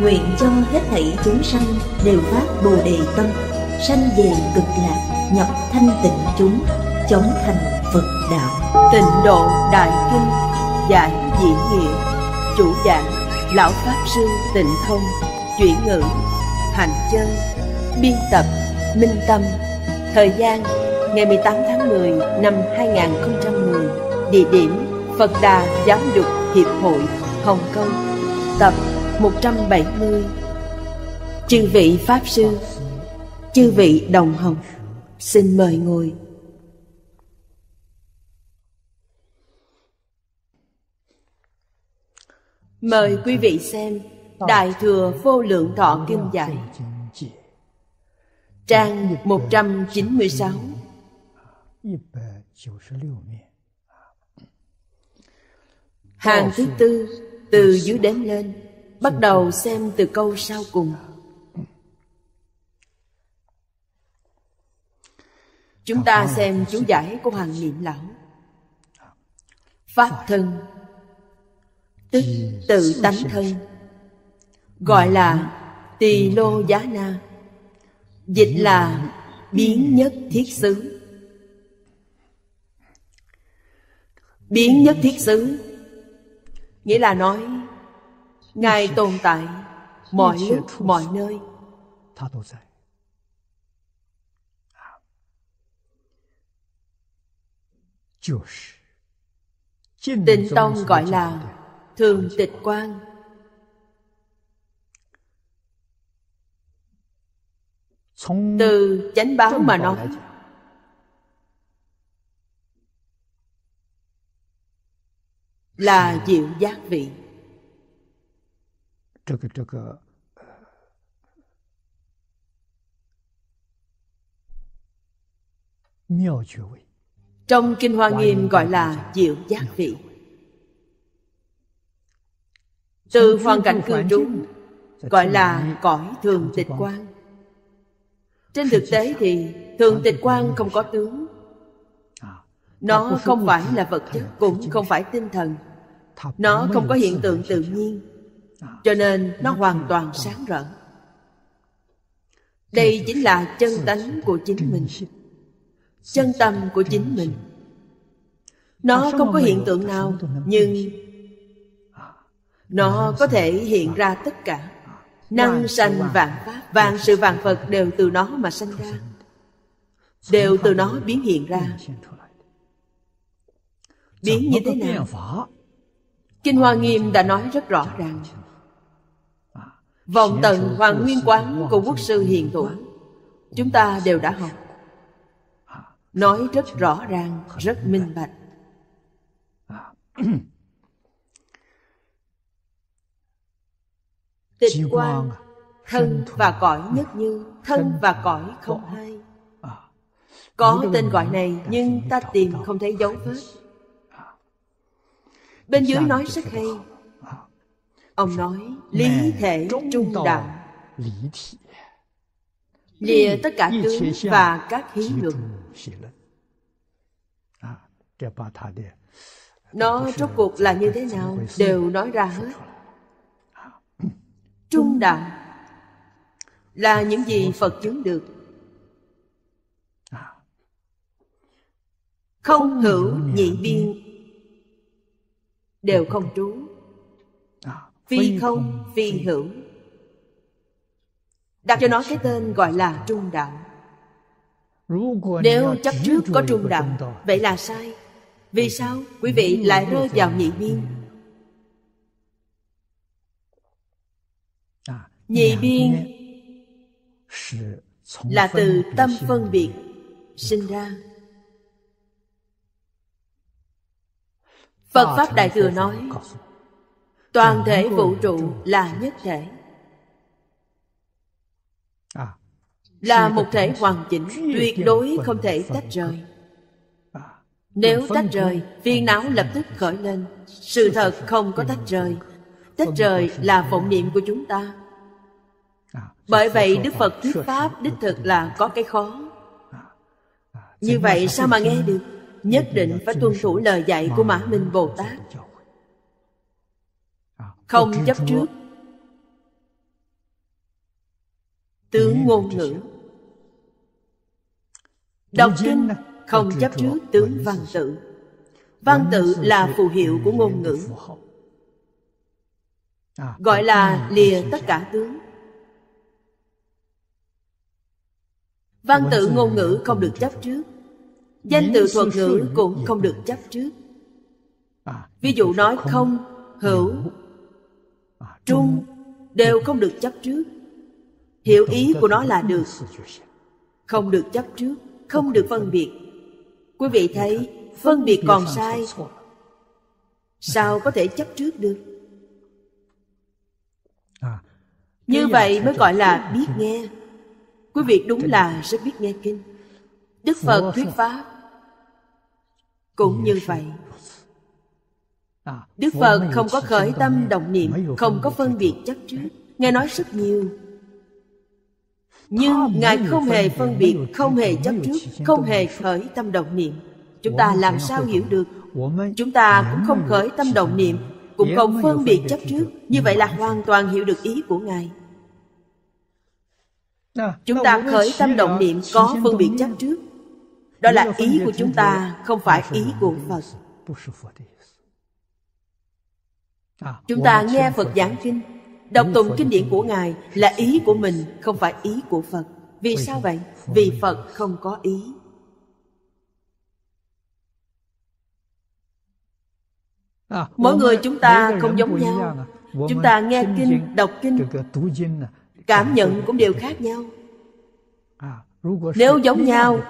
nguyện cho hết thảy chúng sanh đều phát bồ đề tâm sanh về cực lạc nhập thanh tịnh chúng chóng thành phật đạo tịnh độ đại kinh giải diễn nghĩa chủ giảng lão pháp sư tịnh thông chuyển ngữ hành chân biên tập minh tâm thời gian ngày 18 tháng 10 năm 2010 địa điểm Phật Đà Giáo dục Hiệp hội Hồng Kông tập 170 Chư vị Pháp Sư Chư vị Đồng Hồng Xin mời ngồi Mời quý vị xem Đại Thừa Vô Lượng Thọ Kinh Giải Trang 196 Hàng thứ tư Từ dưới đến lên bắt đầu xem từ câu sau cùng chúng ta xem chú giải của hoàng niệm lão pháp thân tức tự tánh thân gọi là tỳ lô giá na dịch là biến nhất thiết xứ biến nhất thiết xứ nghĩa là nói ngài tồn tại mọi lúc mọi nơi Tịnh Tông gọi là Thường Tịch Quang Từ chánh báo mà nói Là diệu giác vị 这个这个妙觉位。Trong Kinh Hoa Nghiêm gọi là diệu giác vị. Từ hoàn cảnh cư trú gọi là cõi thường tịch quan. Trên thực tế thì thường tịch quan à, không có tướng. Nó không phải là vật chất cũng không phải tinh thần. Nó không có hiện tượng tự nhiên cho nên nó hoàn ừ, toàn ừ. sáng rỡ đây chính là chân tánh của chính mình chân tâm của chính mình nó không có hiện tượng nào nhưng ờ, nó có thể hiện ờ, ra tất cả ờ, năng sanh vạn pháp vạn sự vạn phật đều từ nó mà sanh ra đều từ nó biến hiện ra biến như thế nào kinh hoa nghiêm đã nói rất rõ ràng Vòng tận hoàng nguyên quán của quốc sư hiền thủ Chúng ta đều đã học Nói rất rõ ràng, rất minh bạch Tịch quan Thân và cõi nhất như Thân và cõi không hai à, Có tên gọi này Nhưng ta tìm không thấy dấu vết à, Bên dưới nói rất hay Ông nói lý thể trung đạo Lìa tất cả tướng và các hí luận à, Nó rốt cuộc là như thế nào Đều nói ra hết à. Trung đạo Là những gì Phật chứng được à. Không hữu nhị biên Đều không trú phi không phi hữu đặt cho nó cái tên gọi là trung đạo nếu chấp trước có trung đạo vậy là sai vì sao quý vị lại rơi vào nhị biên à, nhị biên là từ tâm phân biệt sinh ra phật pháp đại thừa nói toàn thể vũ trụ là nhất thể à, là một thể hoàn chỉnh tuyệt đối không thể tách rời à, nếu tách rời phiền não lập tức khởi lên sự thật không có tách rời tách rời là vọng niệm của chúng ta à, bởi vậy đức phật thuyết pháp đích thực là có cái khó như vậy sao mà nghe được nhất định phải tuân thủ lời dạy của mã minh bồ tát không chấp trước tướng ngôn ngữ đọc kinh không chấp trước tướng văn tự văn tự là phù hiệu của ngôn ngữ à, gọi là lìa tất cả tướng văn tự ngôn ngữ không được chấp trước danh từ thuật ngữ cũng không được chấp trước à, ví dụ nói không hữu trung đều không được chấp trước hiểu ý của nó là được không được chấp trước không được phân biệt quý vị thấy phân biệt còn sai sao có thể chấp trước được như vậy mới gọi là biết nghe quý vị đúng là sẽ biết nghe kinh đức phật thuyết pháp cũng như vậy đức phật không có khởi tâm động niệm không có phân biệt chấp trước nghe nói rất nhiều nhưng ngài không hề phân biệt không hề chấp trước không hề khởi tâm động niệm chúng ta làm sao hiểu được chúng ta cũng không khởi tâm động niệm cũng không phân biệt chấp trước như vậy là hoàn toàn hiểu được ý của ngài à, chúng ta khởi tâm động niệm có phân biệt chấp trước đó là ý của chúng ta không phải ý của phật À, chúng ta nghe phật giảng kinh đọc tụng kinh điển của ngài là ý của mình không phải ý của phật vì sao vậy vì phật không có ý à, mỗi người chúng ta không giống nhau à? chúng ta nghe kinh đọc kinh cảm nhận cũng đều khác nhau nếu giống nhau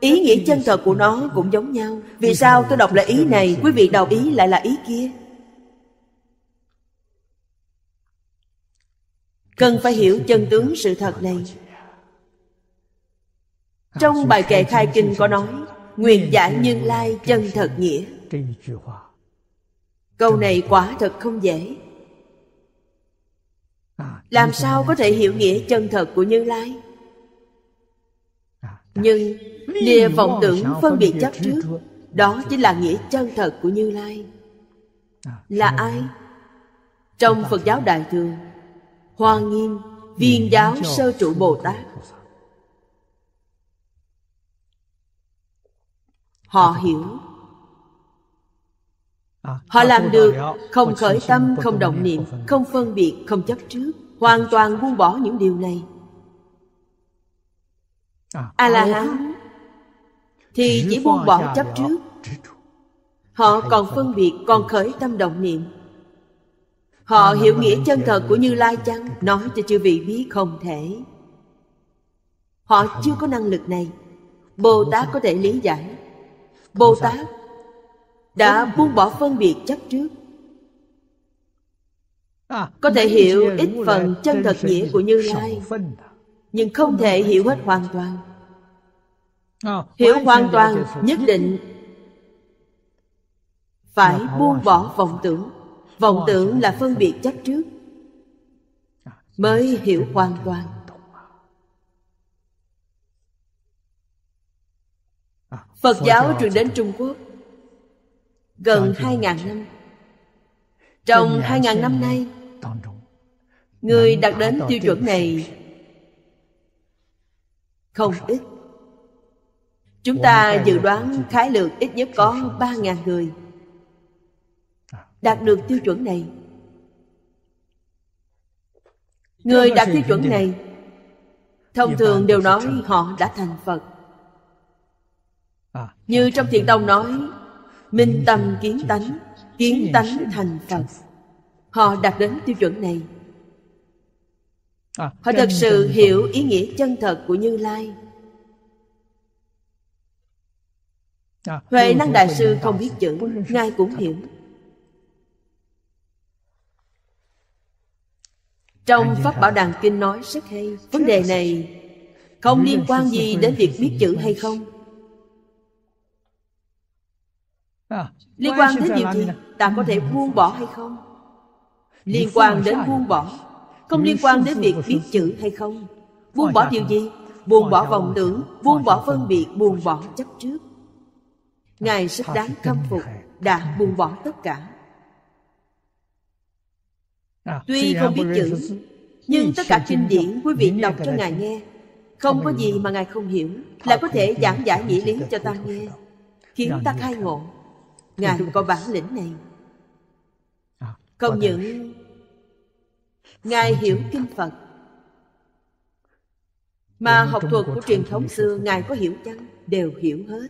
ý nghĩa chân thật của nó cũng giống nhau vì sao tôi đọc là ý này quý vị đọc ý lại là ý kia cần phải hiểu chân tướng sự thật này trong bài kệ khai kinh có nói nguyện giả nhân lai chân thật nghĩa câu này quả thật không dễ làm sao có thể hiểu nghĩa chân thật của nhân lai nhưng lìa vọng tưởng phân biệt chấp trước đó chính là nghĩa chân thật của như lai là ai trong phật giáo đại thừa Hoa Nghiêm Viên Giáo Sơ Trụ Bồ Tát Họ hiểu à, Họ à, làm được không khởi tâm, không động niệm, không phân biệt, không chấp trước Hoàn toàn buông bỏ những điều này à, A-la-hán Thì chỉ buông bỏ chấp trước Họ còn phân biệt, còn khởi tâm động niệm Họ hiểu nghĩa chân thật của Như Lai chăng Nói cho chư vị biết không thể Họ chưa có năng lực này Bồ Tát có thể lý giải Bồ Tát đã buông bỏ phân biệt chấp trước có thể hiểu ít phần chân thật nghĩa của Như Lai Nhưng không thể hiểu hết hoàn toàn Hiểu hoàn toàn nhất định Phải buông bỏ vọng tưởng vọng tưởng là phân biệt chấp trước mới hiểu hoàn toàn phật giáo truyền đến trung quốc gần 2.000 năm trong 2.000 năm nay người đạt đến tiêu chuẩn này không ít chúng ta dự đoán khái lược ít nhất có 3.000 người đạt được tiêu chuẩn này người đạt tiêu chuẩn này thông thường đều nói họ đã thành phật à, như à, trong thiền tông à, nói minh tâm kiến tánh kiến tánh thành phật họ đạt đến tiêu chuẩn này họ thật sự hiểu ý nghĩa chân thật của như lai huệ năng đại sư không biết chữ ngài cũng hiểu Trong Pháp Bảo Đàn Kinh nói rất hay Vấn đề này không liên quan gì đến việc biết chữ hay không à, Liên quan đến điều gì ta có thể buông bỏ hay không Liên quan đến buông bỏ Không liên quan đến việc biết chữ hay không Buông bỏ điều gì Buông bỏ vọng tưởng Buông bỏ phân biệt Buông bỏ chấp trước Ngài rất đáng khâm phục Đã buông bỏ tất cả À, Tuy không biết chữ Nhưng tất cả kinh điển quý vị đọc cho Ngài nghe Không có gì mà Ngài không hiểu Là có thể giảng giải nghĩa lý cho ta nghe Khiến dạ, ta dạ, khai dạ. ngộ Ngài có bản lĩnh này à, Không những Ngài hiểu kinh Phật Mà học thuật của truyền thống xưa Ngài có hiểu chăng Đều hiểu hết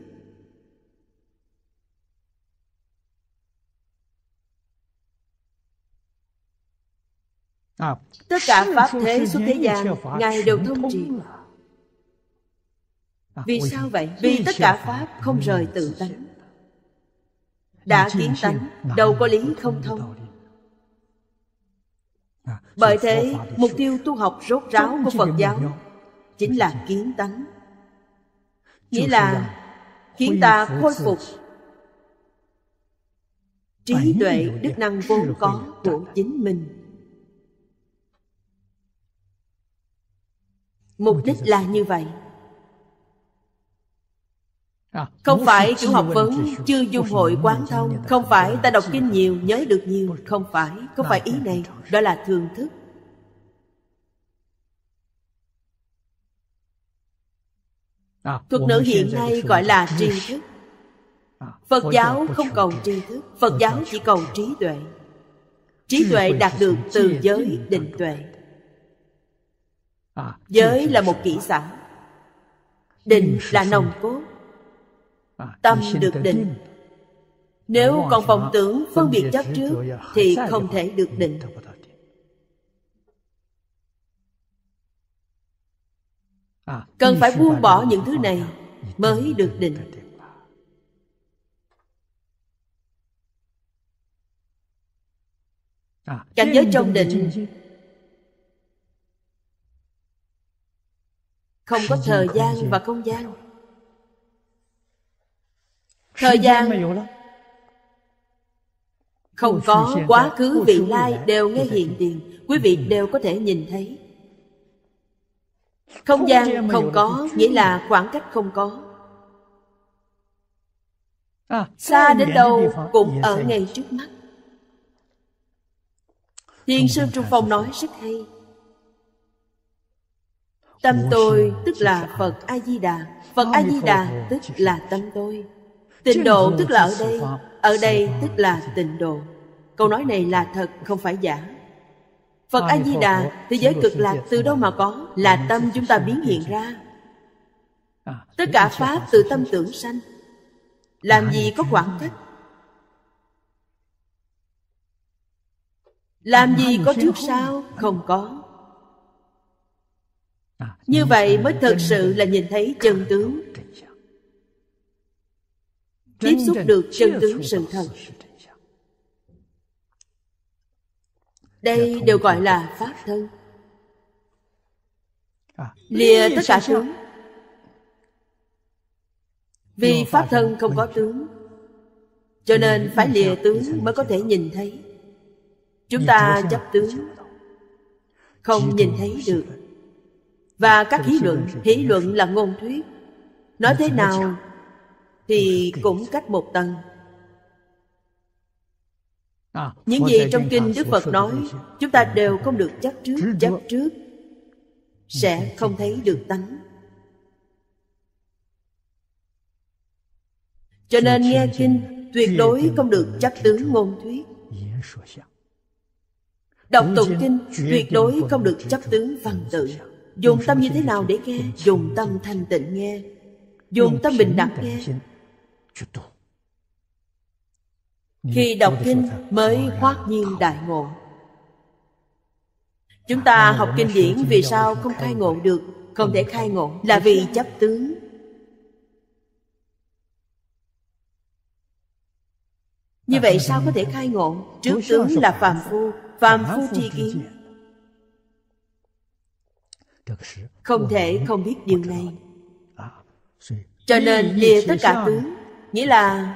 À. Tất cả Pháp thế xuất thế gian Ngài đều thông trị à, Vì sao vậy? Vì tất cả Pháp không rời tự tánh Đã kiến tánh Đâu có lý không thông à, Bởi thế Mục tiêu tu học rốt ráo của Phật giáo Chính là kiến tánh Nghĩa là Khiến ta khôi phục trí tuệ đức năng vốn có của chính mình mục đích là như vậy à, không phải chủ học vấn chưa dung hội quán thông không phải ta đọc kinh nhiều nhớ được nhiều không phải không phải ý này đó là thường thức à, thuật ngữ hiện nay gọi là tri thức phật giáo không cầu tri thức phật giáo chỉ cầu trí tuệ trí tuệ đạt được từ giới định tuệ À, giới là một kỹ xảo định là nồng cốt à, tâm được định nếu còn vọng tưởng phân biệt chấp trước à. thì không thể được ừ, định cần phải buông bỏ những thứ này mới được định cảnh giới trong định không có thời gian và không gian thời gian không có quá khứ vị lai đều ngay hiện tiền quý vị ừ. đều có thể nhìn thấy không gian không có nghĩa là khoảng cách không có à, xa đến đâu cũng dạ, ở ngay trước mắt thiên sư trung à, phong nói rất hay Tâm tôi tức là Phật A-di-đà Phật A-di-đà tức là tâm tôi Tịnh độ tức là ở đây Ở đây tức là tịnh độ Câu nói này là thật không phải giả Phật A-di-đà Thế giới cực lạc từ đâu mà có Là tâm chúng ta biến hiện ra à, Tất cả Pháp từ tâm tưởng sanh Làm gì có khoảng cách Làm gì có trước sau Không có À, như vậy mới thật sự là nhìn thấy chân tướng tiếp xúc được chân tướng sự thật đây đều gọi là pháp thân à, lìa tất cả tướng vì pháp thân không có tướng cho nên phải lìa tướng mới có thể nhìn thấy chúng ta chấp tướng không nhìn thấy được và các hí luận hí luận là ngôn thuyết nói thế nào thì cũng cách một tầng à, những gì trong kinh đức phật nói chúng ta đều không được chấp trước chấp trước sẽ không thấy được tánh cho nên nghe kinh tuyệt đối không được chấp tướng ngôn thuyết đọc tụng kinh tuyệt đối không được chấp tướng văn tự Dùng tâm như thế nào để nghe? Dùng tâm thanh tịnh nghe Dùng tâm bình đẳng nghe Khi đọc kinh mới hoát nhiên đại ngộ Chúng ta học kinh điển vì sao không khai ngộ được Không thể khai ngộ là vì chấp tướng Như vậy sao có thể khai ngộ Trước tướng là phàm phu Phàm phu tri kiến không thể không biết điều này à, cho nên lìa tất cả tướng nghĩa là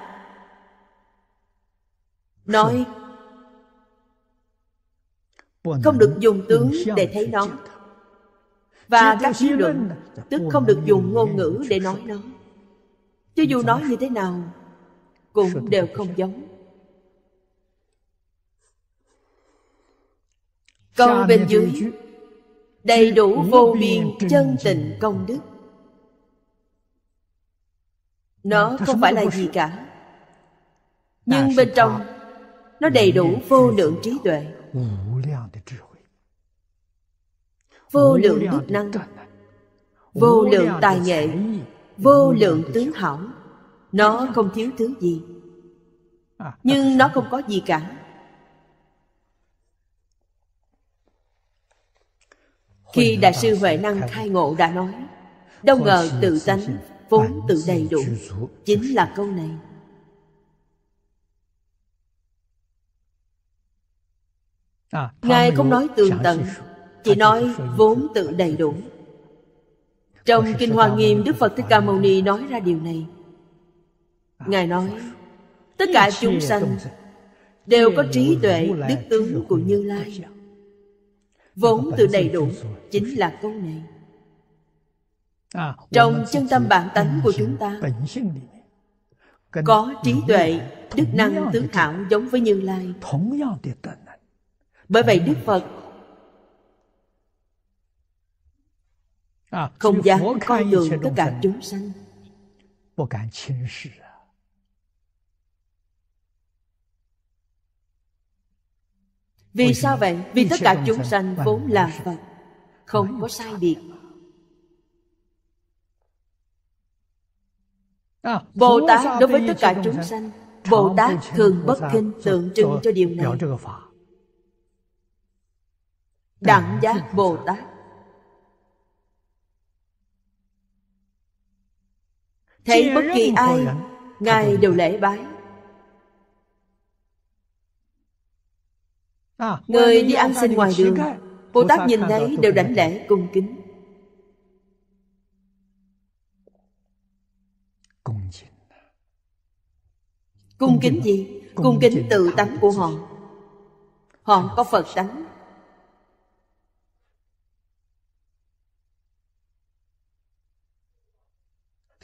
nói không được dùng tướng để thấy nó và các suy luận tức không được dùng ngôn ngữ để nói nó cho dù nói như thế nào cũng đều không giống câu bên dưới đầy đủ vô biên chân tình công đức nó không phải là gì cả nhưng bên trong nó đầy đủ vô lượng trí tuệ vô lượng đức năng vô lượng tài nghệ vô lượng tướng hảo nó không thiếu thứ gì à, nhưng nó không có gì cả khi đại sư huệ năng khai ngộ đã nói đâu ngờ tự tánh vốn tự đầy đủ chính là câu này à, ngài không nói tường tận chỉ nói vốn tự đầy đủ trong kinh hoa nghiêm đức phật thích ca mâu ni nói ra điều này à, ngài nói tất cả chúng sanh đều có trí tuệ đức tướng của như lai vốn từ đầy đủ chính là câu này à, trong chân tâm bản tánh của chúng ta có trí tuệ đức năng tướng thảo giống với như lai bởi vậy đức phật à, không dám coi thường tất cả chúng sanh Vì sao vậy? Vì tất cả chúng sanh vốn là Phật Không có sai biệt à, Bồ Tát đối với tất cả chúng sanh Bồ Tát thường bất kinh tượng trưng cho điều này Đẳng giác Bồ Tát Thấy bất kỳ ai Ngài đều lễ bái À, Người đi ăn xin ngoài đường Bồ Tát nhìn thấy đều đảnh lễ cung kính Cung kính gì? Cung kính tự tánh của họ Họ có Phật tánh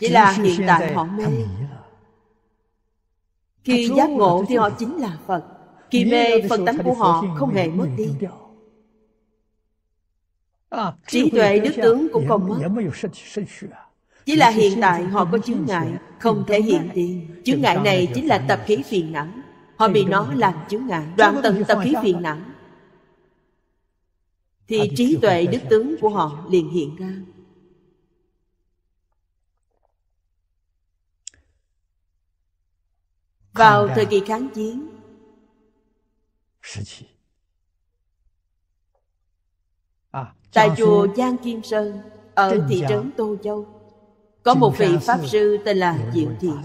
Chỉ là hiện tại họ mê Khi à, giác ngộ thì họ chính là Phật khi mê phần tánh của à, họ không hề mất đi Trí tuệ đức tướng cũng không mất Chỉ là hiện tại họ có chứng ngại Không thể hiện tiền Chứng ngại này chính là tập khí phiền não Họ bị nó làm chứng ngại Đoạn tận tập khí phiền não Thì à, trí tuệ đức tướng của họ liền hiện ra Vào thời kỳ kháng chiến Tại chùa Giang Kim Sơn Ở thị trấn Tô Châu Có một vị Pháp sư tên là Diệu Thiện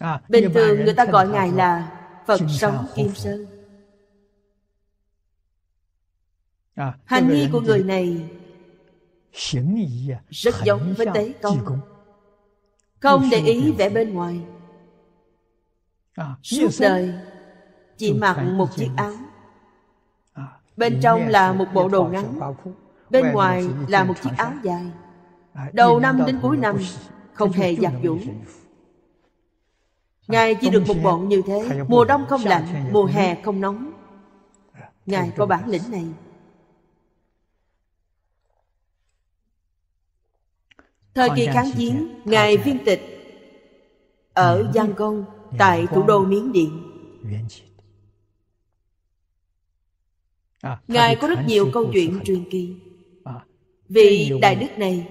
à, Bình thường người ta gọi Ngài là Phật sống Kim Sơn à, Hành nghi của người này Rất giống với tế công Không để ý vẻ bên ngoài À, suốt đời chỉ mặc một chiếc áo à, bên trong là một bộ đồ ngắn bên ngoài là một chiếc áo dài à, đầu năm đến cuối năm không hề giặt giũ ngài chỉ được một bọn như thế mùa đông không lạnh mùa hè không nóng ngài có bản lĩnh này thời kỳ kháng chiến ngài viên tịch ở ừ. giang công tại thủ đô Miến Điện. À, Ngài có rất nhiều câu chuyện truyền kỳ. À, vì đại đức này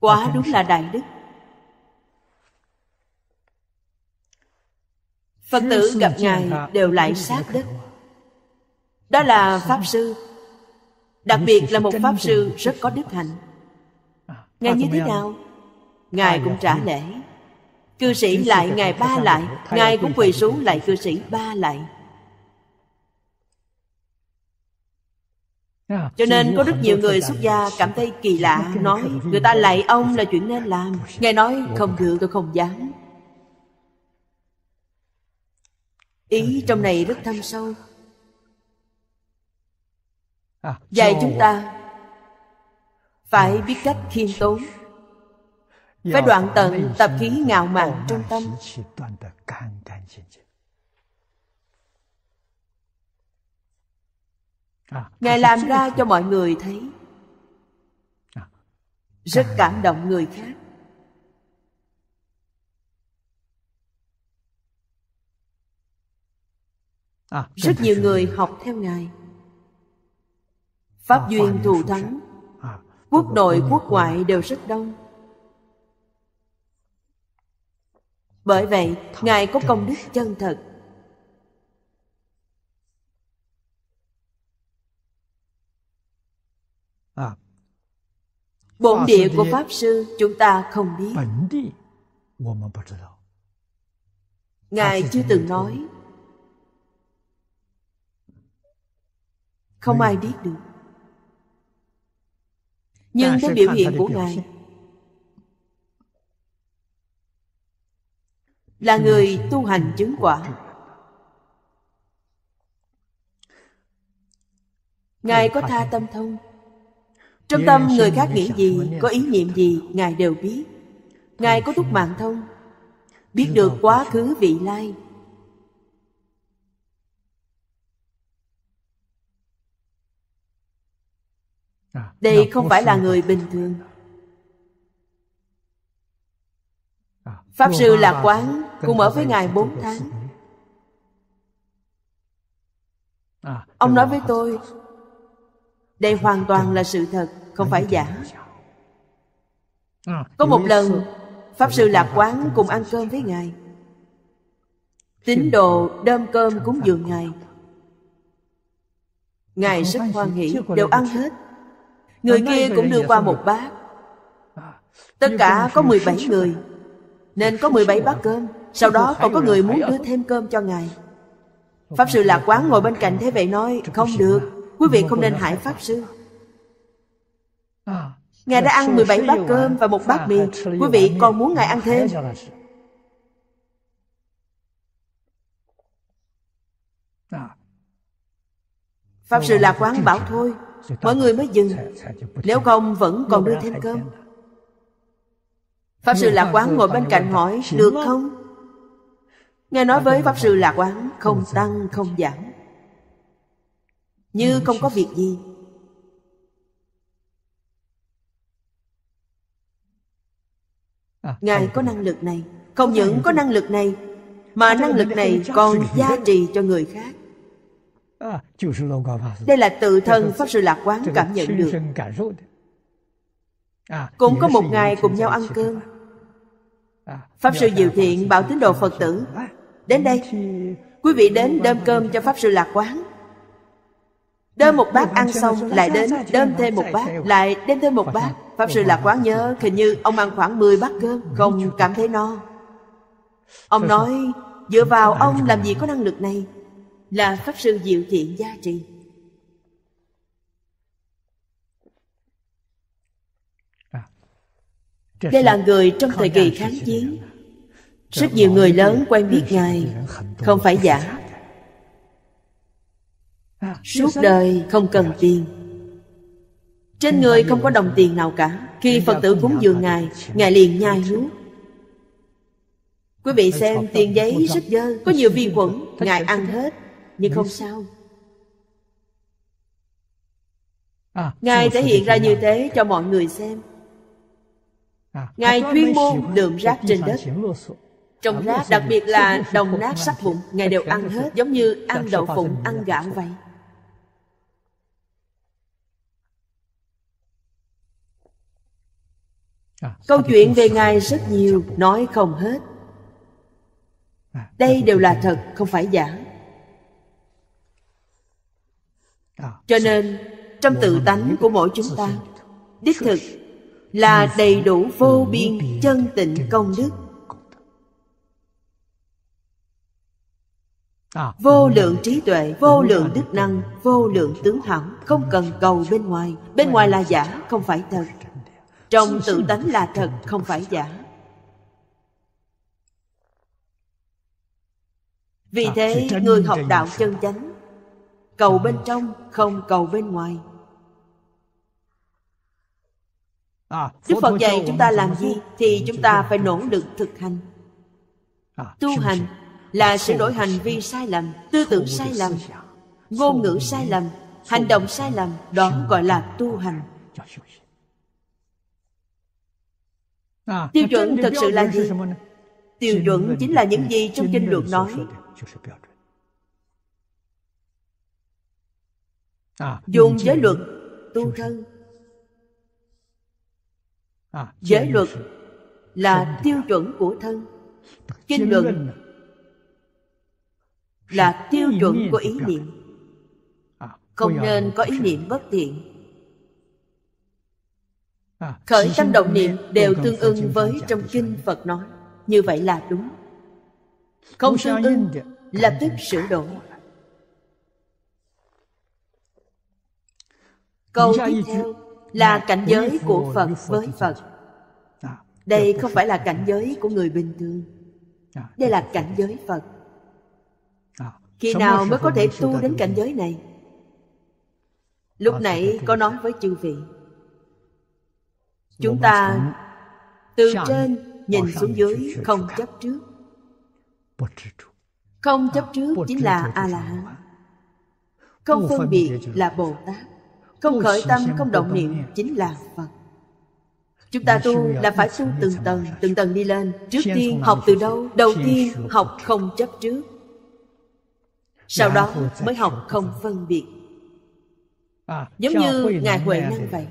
quá đúng là đại đức. Phật tử gặp Ngài đều lại sát đất. Đó là Pháp Sư. Đặc biệt là một Pháp Sư rất có đức hạnh. À, Ngài như thế nào? Ngài cũng trả lễ cư sĩ lại ngài ba lại ngài cũng quỳ xuống lại cư sĩ ba lại à, cho nên có rất nhiều người xuất gia cảm thấy kỳ lạ nói người ta lạy ông là chuyện nên làm ngài nói không được tôi không dám ý trong này rất thâm sâu à, dạy chúng ta phải à. biết cách khiêm tốn phải đoạn tận tập khí ngạo mạn trong tâm à, ngài làm ra cho mọi người thấy à, rất cảm động người khác à, rất nhiều người học theo ngài pháp duyên thù thắng quốc nội quốc ngoại đều rất đông Bởi vậy, Ngài có công đức chân thật. À. Bổn địa của Pháp Sư chúng ta không biết. Ngài chưa từng nói. Không ai biết được. Nhưng cái biểu hiện của Ngài, là người tu hành chứng quả ngài có tha tâm thông trong tâm người khác nghĩ gì có ý niệm gì ngài đều biết ngài có túc mạng thông biết được quá khứ vị lai đây không phải là người bình thường pháp sư lạc quán cùng ở à, với ngài 4 tháng ông nói với tôi đây hoàn toàn là sự thật không phải giả có à, một lần pháp sư lạc quán cùng ăn cơm với ngài tín đồ đơm cơm cúng dường ngài ngài rất hoan hỷ đều ăn hết người kia cũng đưa qua một bát à, tất cả có 17 người nên có 17 bát cơm sau đó còn có người muốn đưa thêm cơm cho ngài pháp sư lạc quán ngồi bên cạnh thế vậy nói không được quý vị không nên hại pháp sư à, à, ngài đã ăn 17 bát cơm và một bát mì quý vị còn muốn ngài ăn thêm à. Pháp sư Lạc Quán bảo thôi Mọi người mới dừng Nếu không vẫn còn đưa thêm cơm Pháp sư Lạc Quán ngồi bên cạnh hỏi Được không? Nghe nói với Pháp Sư Lạc Quán Không tăng không giảm Như không có việc gì à, Ngài có năng lực này Không những có năng lực này Mà năng lực này còn gia trì cho người khác à, Đây là tự thân Pháp Sư Lạc Quán cảm nhận được à, Cũng có một ngày cùng nhau ăn cơm Pháp Sư Diệu Thiện bảo tín đồ Phật tử Đến đây Quý vị đến đơm cơm cho Pháp Sư Lạc Quán Đơm một bát ăn xong Lại đến đơm thêm một bát Lại đem thêm một bát Pháp Sư Lạc Quán nhớ Hình như ông ăn khoảng 10 bát cơm Không cảm thấy no Ông nói Dựa vào ông làm gì có năng lực này Là Pháp Sư Diệu Thiện Gia Trì Đây là người trong thời kỳ kháng chiến rất nhiều người lớn quen biết ngài không phải giả suốt đời không cần tiền trên người không có đồng tiền nào cả khi phật tử cúng dường ngài ngài liền nhai nuốt quý vị xem tiền giấy rất dơ có nhiều vi khuẩn ngài ăn hết nhưng không sao ngài thể hiện ra như thế cho mọi người xem ngài chuyên môn đượm rác trên đất trong rác, đặc biệt là đồng nát sắc bụng Ngài đều ăn hết giống như ăn đậu phụng, ăn gạo vậy à, Câu chuyện về Ngài rất nhiều, nói không hết à, Đây đều là thật, không phải giả à, Cho nên, trong tự tánh của mỗi chúng ta Đích thực là đầy đủ vô biên chân tịnh công đức À. Vô lượng trí tuệ, vô lượng đức năng, vô lượng tướng thẳng Không cần cầu bên ngoài Bên ngoài là giả, không phải thật Trong tự tánh là thật, không phải giả Vì à, thế người học đạo chân chánh Cầu bên trong, không cầu bên ngoài à, Đức Phật dạy chúng ta làm gì Thì chúng ta phải nỗ lực thực hành Tu hành là sửa đổi hành vi sai lầm tư tưởng sai lầm ngôn ngữ sai lầm hành động sai lầm đó gọi là tu hành à, tiêu chuẩn thực sự là gì tiêu chuẩn chính là những gì trong kinh luận nói à, dùng giới luật tu thân à, giới luật là tiêu chuẩn của thân kinh luận là tiêu chuẩn của ý niệm à, không nên có ý niệm bất thiện à, khởi tâm động niệm đều tương ưng với trong kinh phật nói như vậy là đúng không tương ưng là tức sửa đổi câu tiếp theo là cảnh giới của phật với phật à, đây không phải là cảnh giới của người bình thường đây là cảnh giới phật À, khi nào mới có thể tu đến cảnh giới này lúc à, nãy có nói với chư vị chúng ta từ trên nhìn xuống dưới không chấp trước không à, chấp trước chính là a la hán không phân biệt là bồ tát không khởi tâm không động niệm chính là phật chúng ta tu là phải tu từng tầng từng tầng đi lên trước tiên học từ đâu đầu tiên học không chấp trước sau đó mới học không phân biệt à, giống như ngài huệ năng vậy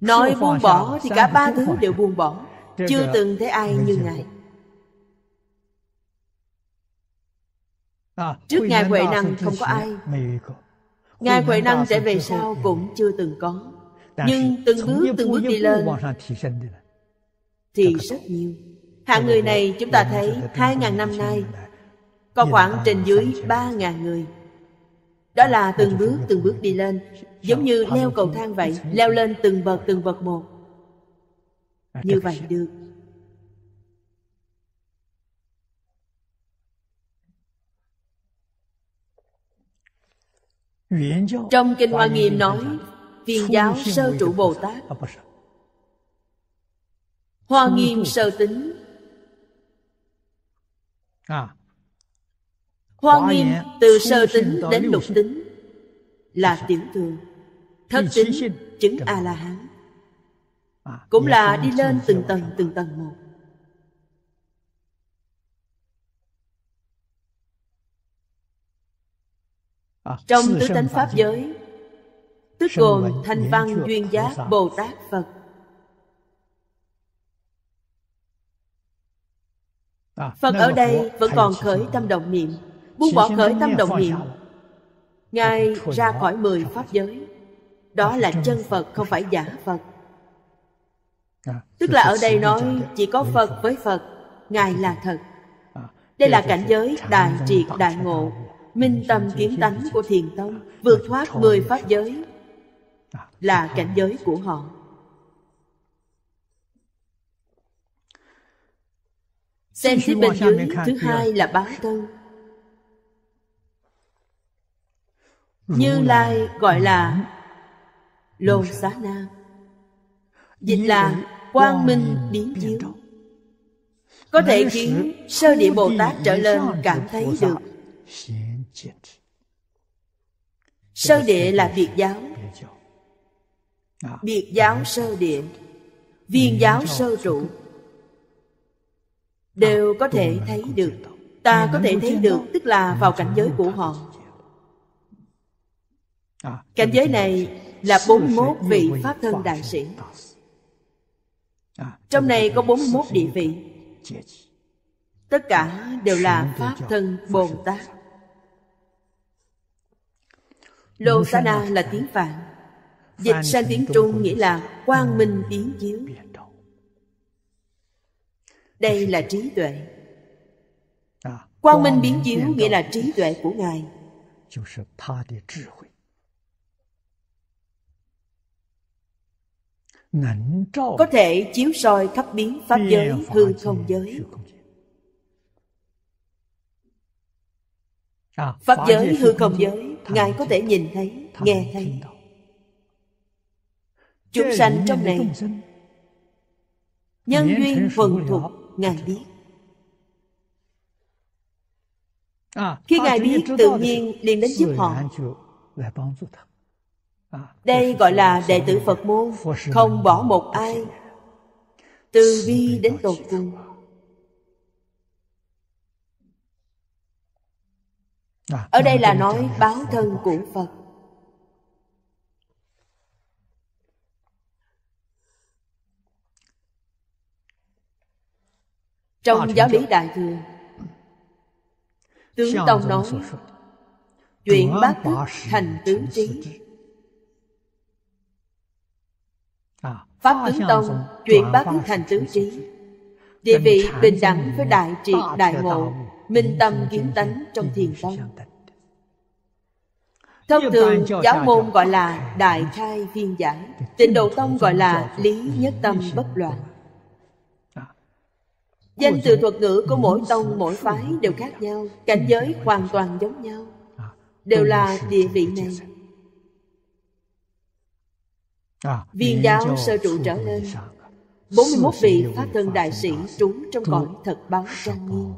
nói buông bỏ thì cả ba thứ đều buông bỏ chưa từng thấy ai như ngài à, trước ngài huệ năng không có ai ngài huệ năng trở về sau cũng chưa từng có nhưng từng bước từng bước đi lên thì rất nhiều Hạng người này chúng ta thấy 2.000 năm nay Có khoảng trên dưới ba ngàn người Đó là từng bước từng bước đi lên Giống như leo cầu thang vậy Leo lên từng bậc từng bậc một Như vậy được Trong Kinh Hoa Nghiêm nói Viên giáo sơ trụ Bồ Tát Hoa Nghiêm sơ tính À. Hoa nghiêm từ sơ tính đến lục tính Là tiểu thừa Thất tính chứng A-la-hán à, Cũng là đi lên từng tầng từng tầng một à, Trong tứ tánh Pháp giới Tức gồm thanh văn duyên giác Bồ Tát Phật À, Phật ở đây vẫn còn khởi tâm động niệm Buông bỏ khởi tâm động niệm Ngài ra khỏi mười pháp giới Đó là chân Phật không phải giả Phật à, Tức là ở đây nói chỉ có Phật với Phật Ngài là thật à, Đây là cảnh giới đại triệt đại ngộ Minh tâm kiến tánh của Thiền Tông Vượt thoát mười pháp giới Là cảnh giới của họ xem tiếp bên dưới thứ hai là bán câu như lai gọi là lô xá na dịch là quang minh biến chiếu có thể khiến sơ địa bồ tát trở lên cảm thấy được à, sơ địa là việt giáo việt giáo sơ địa viên giáo sơ trụ đều có thể thấy được ta có thể thấy được tức là vào cảnh giới của họ à, à, cảnh giới này là 41 vị pháp thân đại sĩ à, trong này có 41 địa vị tất cả đều là pháp thân bồ tát lô sa na là tiếng phạn dịch sang tiếng trung nghĩa là quang minh biến chiếu đây là trí tuệ à, quang minh biến chiếu nghĩa là trí tuệ của ngài có thể chiếu soi khắp biến pháp giới hư không giới à, pháp giới hư không giới ngài có thể nhìn thấy nghe thấy chúng sanh trong này nhân duyên thuần thuộc Ngài biết à, Khi Ngài biết tự nhiên liền đến giúp họ à, Đây gọi là đệ tử Phật môn Không bỏ một ai Từ bi đến tột cùng à, Ở đây là nói báo thân của Phật Trong giáo lý Đại Thừa Tướng Tông nói Chuyện bát thức thành tứ trí à, Pháp Tướng Tông Chuyện bát thức thành tứ trí Địa vị bình đẳng với đại triệt đại ngộ Minh tâm kiến tánh trong thiền tâm Thông thường giáo môn gọi là đại khai viên giải Tịnh độ tông gọi là lý nhất tâm bất loạn Danh từ thuật ngữ của mỗi tông mỗi phái đều khác nhau Cảnh giới hoàn toàn giống nhau à, Đều là địa vị này à, Viên giáo sơ trụ trở lên 41 vị Pháp thân đại sĩ trú trong cõi thật báo trang nghiêm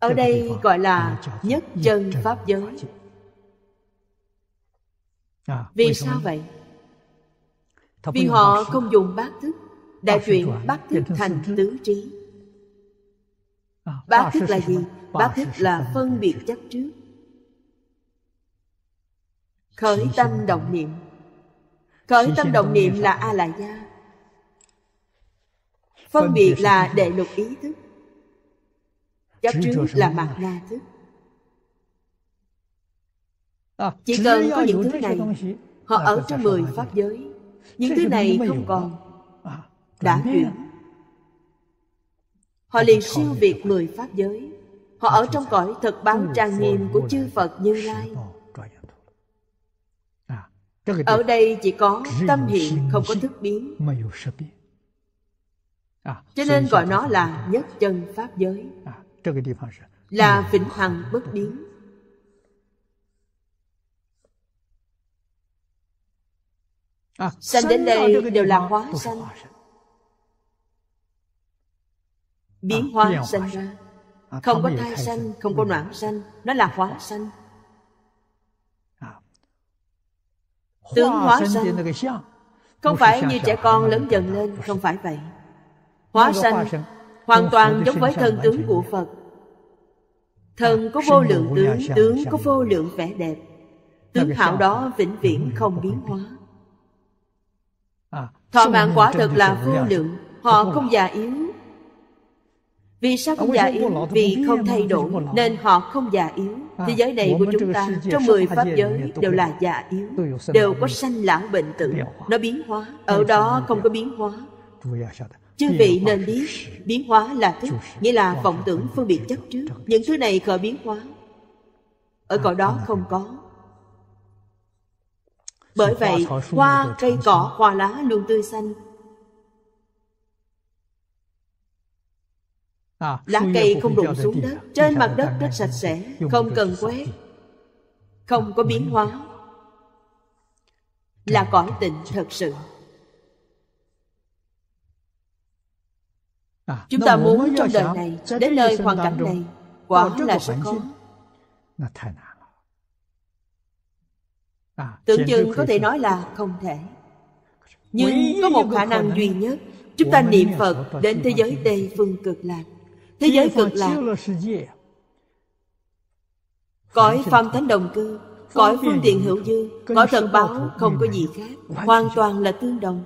Ở đây gọi là nhất chân Pháp giới à, Vì sao vậy? vì họ không dùng bát thức đã chuyển bát thức thành tứ trí bát thức là gì bát thức là phân biệt chấp trước khởi tâm động niệm khởi tâm động niệm là a la gia phân biệt là đệ lục ý thức chấp trước là mạt na thức à, chỉ cần có những thứ này họ ở trong mười pháp giới những thứ này không còn à, đã chuyển họ liền siêu việt mười pháp giới họ ở trong cõi thật báo trang nghiêm của chư phật như lai à, ở đây chỉ có tâm hiện không có thức biến à, cho nên gọi nó là nhất chân pháp giới là vĩnh hằng bất biến À, sanh đến đây đều là hóa sanh biến à, hóa sanh ra à, không có thai sanh không có noãn sanh nó là hóa sanh tướng hóa sanh không phải như trẻ con lớn dần lên không phải vậy hóa sanh hoàn toàn giống với thân tướng của phật thân có vô lượng tướng tướng có vô lượng vẻ đẹp tướng hảo đó vĩnh viễn không biến hóa À, Thọ mạng quả thật là vô lượng Họ không già yếu Vì sao không già yếu? Vì không thay đổi Nên họ không già yếu à, Thế giới này của chúng ta Trong 10 pháp giới đều là già yếu Đều có sanh lão bệnh tử Nó biến hóa Ở đó không có biến hóa Chư vị nên biết Biến hóa là thức Nghĩa là vọng tưởng phân biệt chất trước Những thứ này khởi biến hóa Ở à, cõi đó không có bởi vậy, hoa, cây cỏ, hoa lá luôn tươi xanh. À, lá cây không rụng xuống đất, trên mặt đất rất sạch sẽ, không cần quét, không có biến hóa. Là cõi tịnh thật sự. À, Chúng ta muốn trong đời này, đến nơi hoàn cảnh này, quả là sẽ khó. À, Tưởng chừng có thể nói là không thể Nhưng có một khả năng duy nhất Chúng ta niệm Phật đến thế giới Tây Phương Cực Lạc Thế giới Cực Lạc Cõi Phạm Thánh Đồng Cư Cõi phương tiện hữu dư Cõi thần báo không có gì khác Hoàn toàn là tương đồng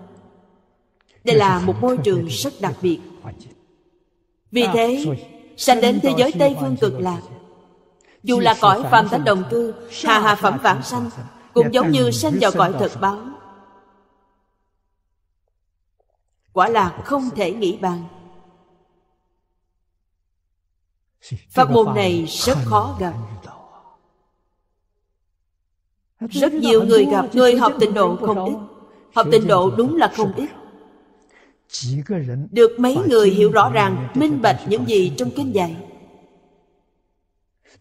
Đây là một môi trường rất đặc biệt Vì à, thế Sanh đến thế giới Tây Phương Cực Lạc dù là cõi phàm thánh đồng cư hà hà phẩm vãng sanh cũng dạ, giống như sanh vào cõi thật báo quả là không thể nghĩ bàn pháp môn này rất khó gặp rất nhiều người gặp người học tịnh độ không ít học tịnh độ đúng là không ít được mấy người hiểu rõ ràng minh bạch những gì trong kinh dạy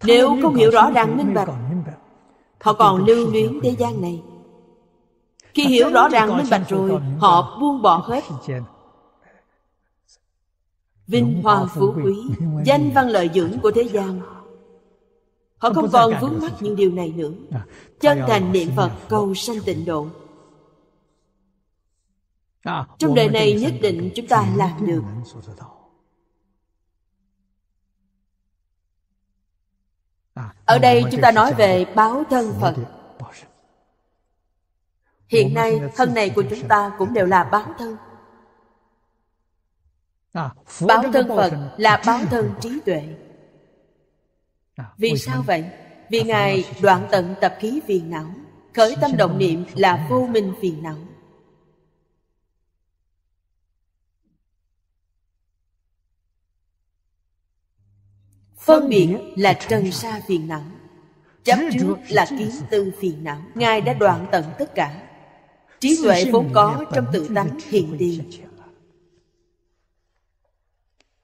nếu không hiểu rõ ràng minh bạch Họ còn lưu luyến thế gian này Khi hiểu rõ ràng minh bạch rồi Họ buông bỏ hết Vinh hoa phú quý Danh văn lợi dưỡng của thế gian Họ không còn vướng mắc những điều này nữa à, Chân thành niệm Phật cầu sanh tịnh độ à, Trong đời này nhất định chúng ta làm được ở đây chúng ta nói về báo thân phật hiện nay thân này của chúng ta cũng đều là báo thân à, báo thân phật là báo thân trí tuệ à, vì sao vậy vì ngài đoạn tận tập khí phiền não khởi tâm động niệm là vô minh phiền não Phân biệt là trần sa phiền não Chấp trước là kiến tư phiền não Ngài đã đoạn tận tất cả Trí tuệ vốn có trong tự tánh hiện tiền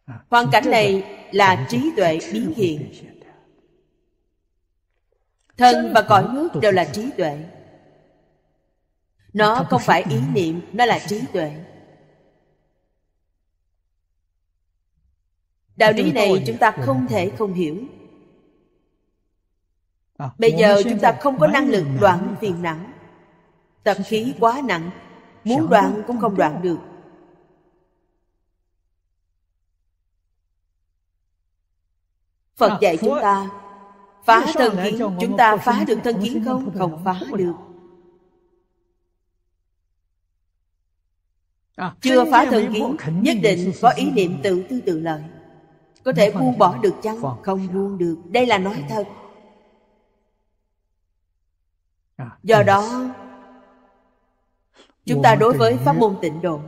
à, Hoàn cảnh này là trí tuệ biến hiện Thân và cõi nước đều là trí tuệ Nó không phải ý niệm, nó là trí tuệ đạo lý này chúng ta không thể không hiểu à, bây giờ chúng ta không có năng lực đoạn phiền não tập khí quá nặng muốn đoạn cũng không đoạn được phật à, dạy chúng ta phá thân kiến chúng ta phá được thân kiến không không phá được à, chưa phá thân kiến nhất định có ý niệm tự tư tự lợi có thể buông bỏ được chăng không buông à. được đây là nói dạ. thật dạ, do dạ. đó chúng ta đối với pháp môn tịnh độ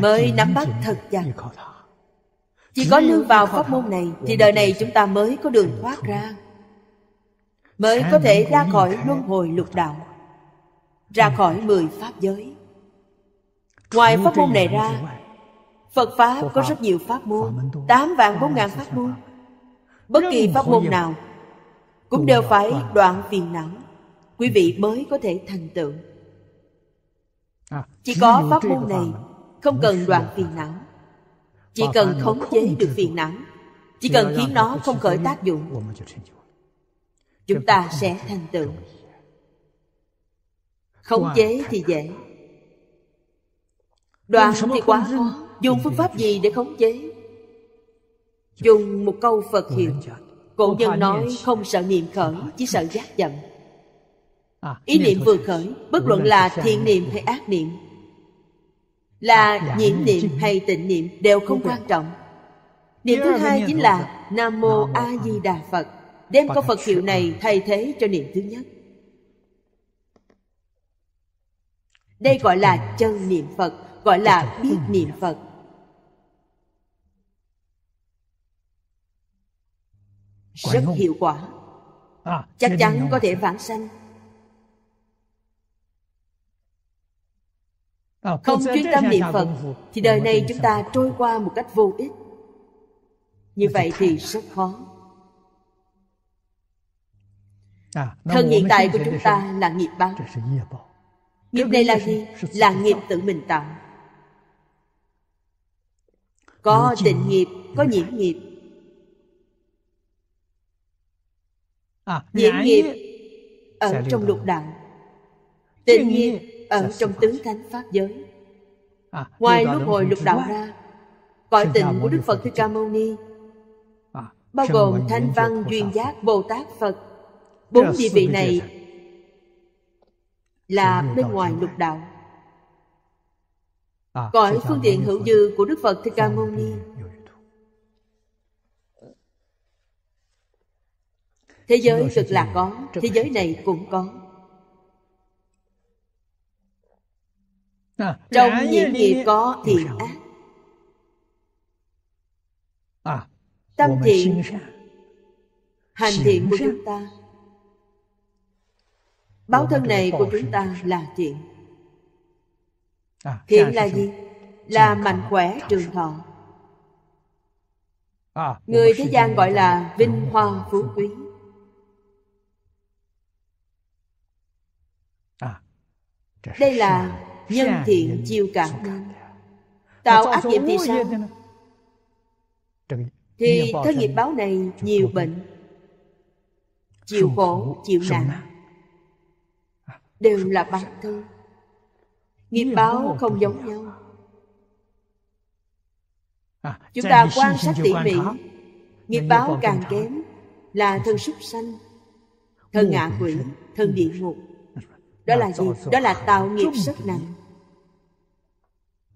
mới nắm bắt thật chặt chỉ có lưu vào pháp môn này thì đời này chúng ta mới có đường thoát ra mới có thể ra khỏi luân hồi lục đạo ra khỏi mười pháp giới ngoài pháp môn này ra phật pháp có rất nhiều pháp môn tám vạn bốn ngàn pháp môn bất kỳ pháp môn nào cũng đều phải đoạn phiền não quý vị mới có thể thành tựu à, chỉ có pháp môn này không cần đoạn phiền à? não chỉ cần khống chế được phiền não chỉ cần khiến nó không khởi tác dụng chúng ta sẽ thành tựu khống chế thì dễ đoán thì quá khó dùng phương pháp gì để khống chế dùng một câu phật hiệu cổ nhân nói không sợ niệm khởi chỉ sợ giác dậm à, ý niệm vừa khởi bất luận là thiện niệm hay ác niệm là nhiễm niệm hay tịnh niệm đều không quan trọng niệm thứ hai chính là nam mô a di đà phật đem câu Phật hiệu này thay thế cho niệm thứ nhất đây gọi là chân niệm phật gọi là biết niệm phật rất hiệu quả à, chắc chắn có thể vãng sanh à, không chuyên tâm niệm phật thì đời này chúng ta trôi qua một cách vô ích như vậy thì rất khó À, Thân hiện tại của chúng ta là nghiệp báo. Nghiệp à? này là gì? Là nghiệp tự mình tạo. Có định nghiệp, có nhiễm nghiệp. À, nhiễm nghiệp ở trong lục đạo. định nghiệp ở trong tứ thánh pháp giới. Ngoài lúc hồi lục đạo ra, gọi tình của Đức Phật Thích Ca Mâu Ni bao gồm thanh văn duyên giác Bồ Tát Phật bốn địa vị này là bên ngoài lục đạo à, cõi phương tiện hữu dư của đức phật thích ca mâu ni thế giới cực là có thế giới này cũng có à, trong nhiễm nghiệp có à, thiện ác tâm thiện hành thiện của chúng ta Báo thân này của chúng ta là thiện à, Thiện là gì? Là mạnh khỏe trường thọ à, Người thế gian gọi là vinh hoa phú quý à, Đây là nhân thiện chiêu cảm Tạo ác nghiệp thì sao? Thì thân nghiệp báo này nhiều bệnh Chịu khổ, chịu nạn đều là bản thân nghiệp báo không giống nhau à, chúng ta quan sát tỉ mỉ nghiệp báo càng kém là thân súc sanh thân ngạ quỷ thân địa ừ. ngục đó là gì đó là tạo nghiệp rất nặng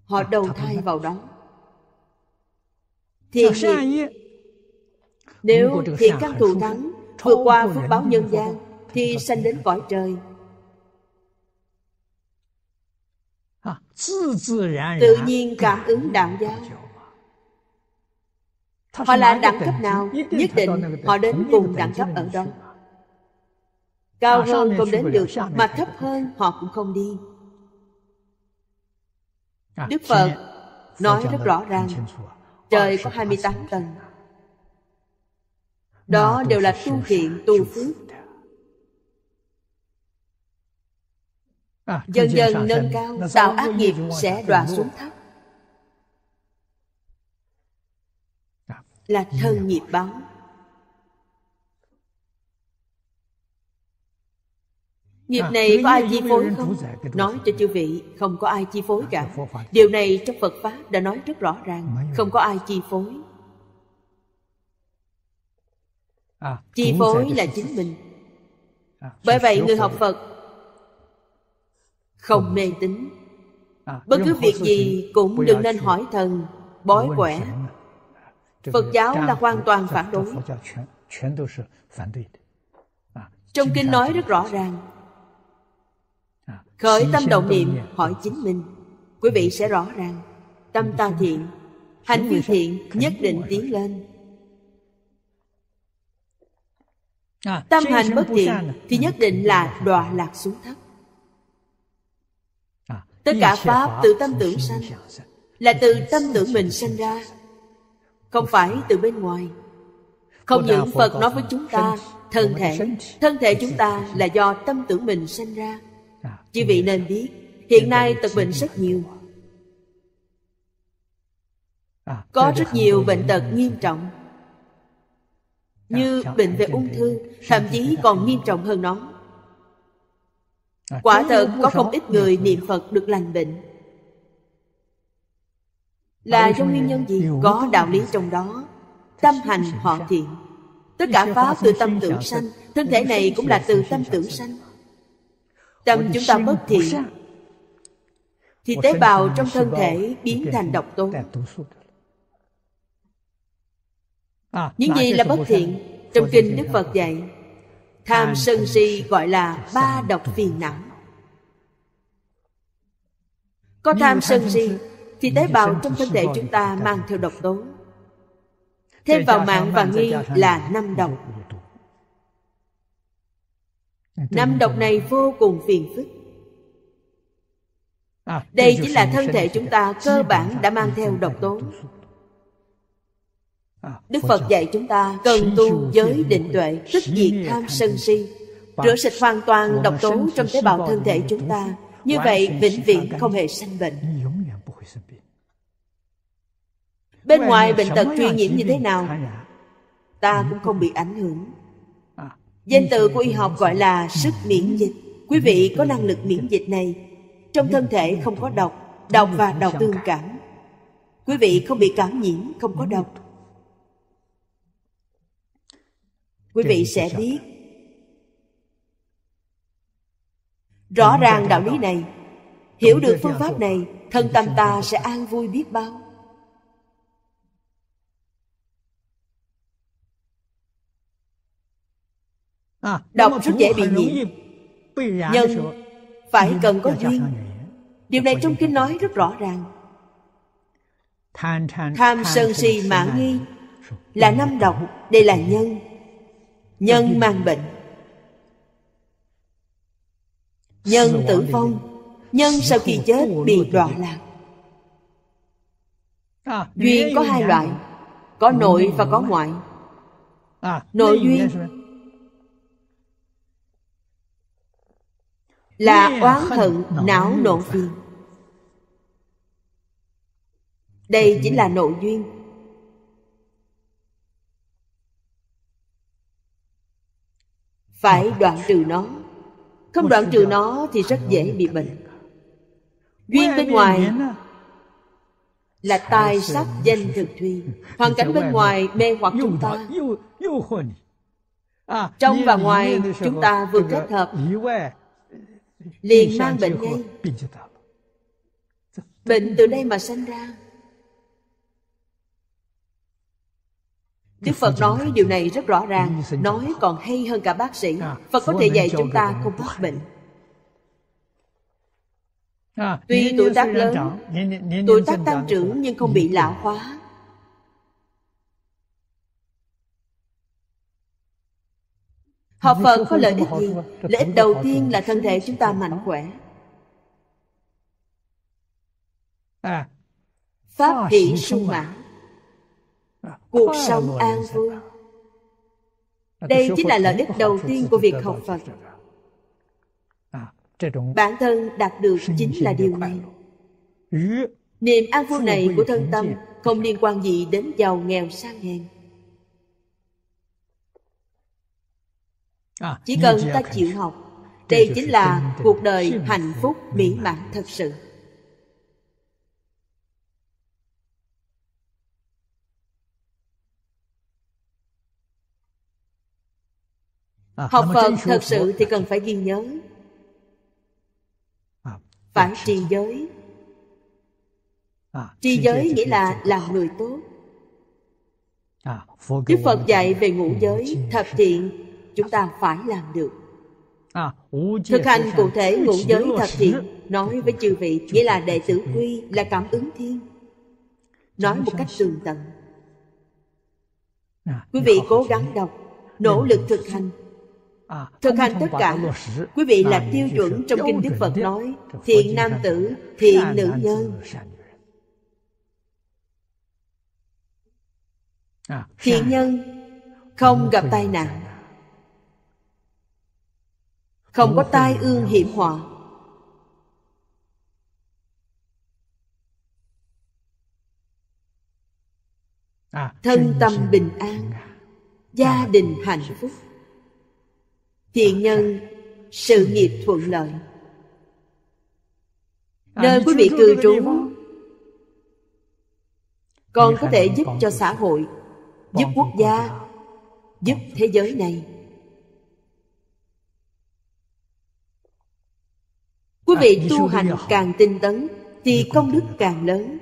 họ đầu thai vào đó thiện nghiệp nếu thiện căn thù thắng vượt qua phước báo nhân gian thì sanh đến cõi trời tự nhiên cảm ứng đạo giáo họ là đẳng cấp nào nhất định họ đến cùng đẳng cấp ở đó cao hơn không đến được mà thấp hơn họ cũng không đi đức phật nói rất rõ ràng trời có 28 tầng đó đều là tu thiện tu phước À, dần dần nâng cao tạo ác nghiệp sẽ đọa xuống thấp à. là thân nghiệp báo Nghiệp à, này có ai chi phối không? Nói cho chư vị, không có ai chi phối cả. Điều này trong Phật Pháp đã nói rất rõ ràng, không có ai chi phối. Chi phối là chính mình. Bởi vậy người học Phật không mê tín à, bất cứ việc gì cũng đừng nên hỏi thần bói quẻ phật giáo là hoàn toàn phản đối trong kinh nói rất rõ ràng à, khởi tâm động niệm hỏi chính mình quý vị sẽ rõ ràng tâm ta thiện hành vi thiện nhất định tiến lên à, tâm hành bất thiện thì nhất định là đọa lạc xuống thấp tất cả pháp từ tâm tưởng sanh là từ tâm tưởng mình sanh ra không phải từ bên ngoài không những phật nói với chúng ta thân thể thân thể chúng ta là do tâm tưởng mình sanh ra à, chỉ vị nên biết hiện nay tật bệnh rất nhiều à, có rất nhiều bệnh tật nghiêm trọng dạ, như bệnh về ung thư thậm chí còn nghiêm trọng hơn nó À, quả thật có không ít người niệm phật được lành bệnh là do nguyên nhân gì có đạo lý trong đó tâm hành họ thiện tất cả pháp từ tâm tưởng sanh thân thể này cũng là từ tâm tưởng sanh tâm chúng ta bất thiện thì tế bào trong thân thể biến thành độc tố những gì là bất thiện trong kinh đức phật dạy tham sân si gọi là ba độc phiền não có tham sân si thì tế bào trong thân thể chúng ta mang theo độc tố thêm vào mạng và nghi là năm độc năm độc này vô cùng phiền phức à, đây chính là thân thể chúng ta cơ bản đã mang theo độc tố À, Đức Phật dạy chúng ta cần tu giới định tuệ, tức diệt tham sân si, rửa sạch hoàn toàn độc tố trong tế bào thân thể chúng ta. Như vậy vĩnh viễn không hề sanh bệnh. Bên ngoài bệnh tật truyền nhiễm như thế nào, ta cũng không bị ảnh hưởng. À, Danh từ của y học gọi là sức miễn dịch. Quý vị có năng lực miễn dịch này, trong thân thể không có độc, độc và độc tương cảm. Quý vị không bị cảm nhiễm, không có độc quý vị sẽ biết rõ ràng đạo lý này hiểu được phương pháp này thân tâm ta sẽ an vui biết bao à, đọc rất dễ bị nhiễm nhân phải cần có duyên điều này trong kinh nói rất rõ ràng tham sân si mã nghi là năm độc đây là nhân nhân mang bệnh nhân tử vong nhân sau khi chết bị đọa lạc à, duyên có hai loại có nội và có ngoại à, nội duyên là oán hận não nộ phiền đây chính là nội duyên phải đoạn trừ nó không đoạn trừ nó thì rất dễ bị bệnh duyên bên ngoài là tài sắc danh thực thuyên hoàn cảnh bên ngoài mê hoặc chúng ta trong và ngoài chúng ta vừa kết hợp liền mang bệnh ngay bệnh từ đây mà sanh ra Đức Phật nói điều này rất rõ ràng Nói còn hay hơn cả bác sĩ Phật có thể dạy chúng ta không mắc bệnh Tuy tuổi tác lớn Tuổi tác tăng trưởng nhưng không bị lão hóa Học Phật có lợi ích gì? Lợi ích đầu tiên là thân thể chúng ta mạnh khỏe Pháp hỷ sung mạng cuộc sống an vui đây chính là lợi ích đầu tiên của việc học phật à, bản thân đạt được chính là điều này niềm an vui này của thân tâm không liên quan gì đến giàu nghèo sang hèn à, chỉ cần ta chịu học đây chính là cuộc đời hạnh phúc mỹ mãn thật sự À, Học Phật thật sự thì cần phải ghi nhớ à, Phải à, trì giới Trì giới nghĩa là làm người tốt Đức Phật dạy về ngũ giới Thập thiện Chúng ta phải làm được Thực hành cụ thể ngũ giới thập thiện Nói với chư vị Nghĩa là đệ tử quy là cảm ứng thiên Nói một cách tường tận Quý vị cố gắng đọc Nỗ lực thực hành À, thực hành tất cả quý vị là tiêu chuẩn trong kinh đức phật nói thiện nam tử thiện nữ nhân à, thiện nhân không gặp tai nạn không có tai ương hiểm họa à, thân tâm bình an gia đình hạnh phúc thiện nhân sự nghiệp thuận lợi nơi quý vị cư trú còn có thể giúp cho xã hội giúp quốc gia giúp thế giới này quý à, vị tu hành càng tinh tấn thì công đức càng lớn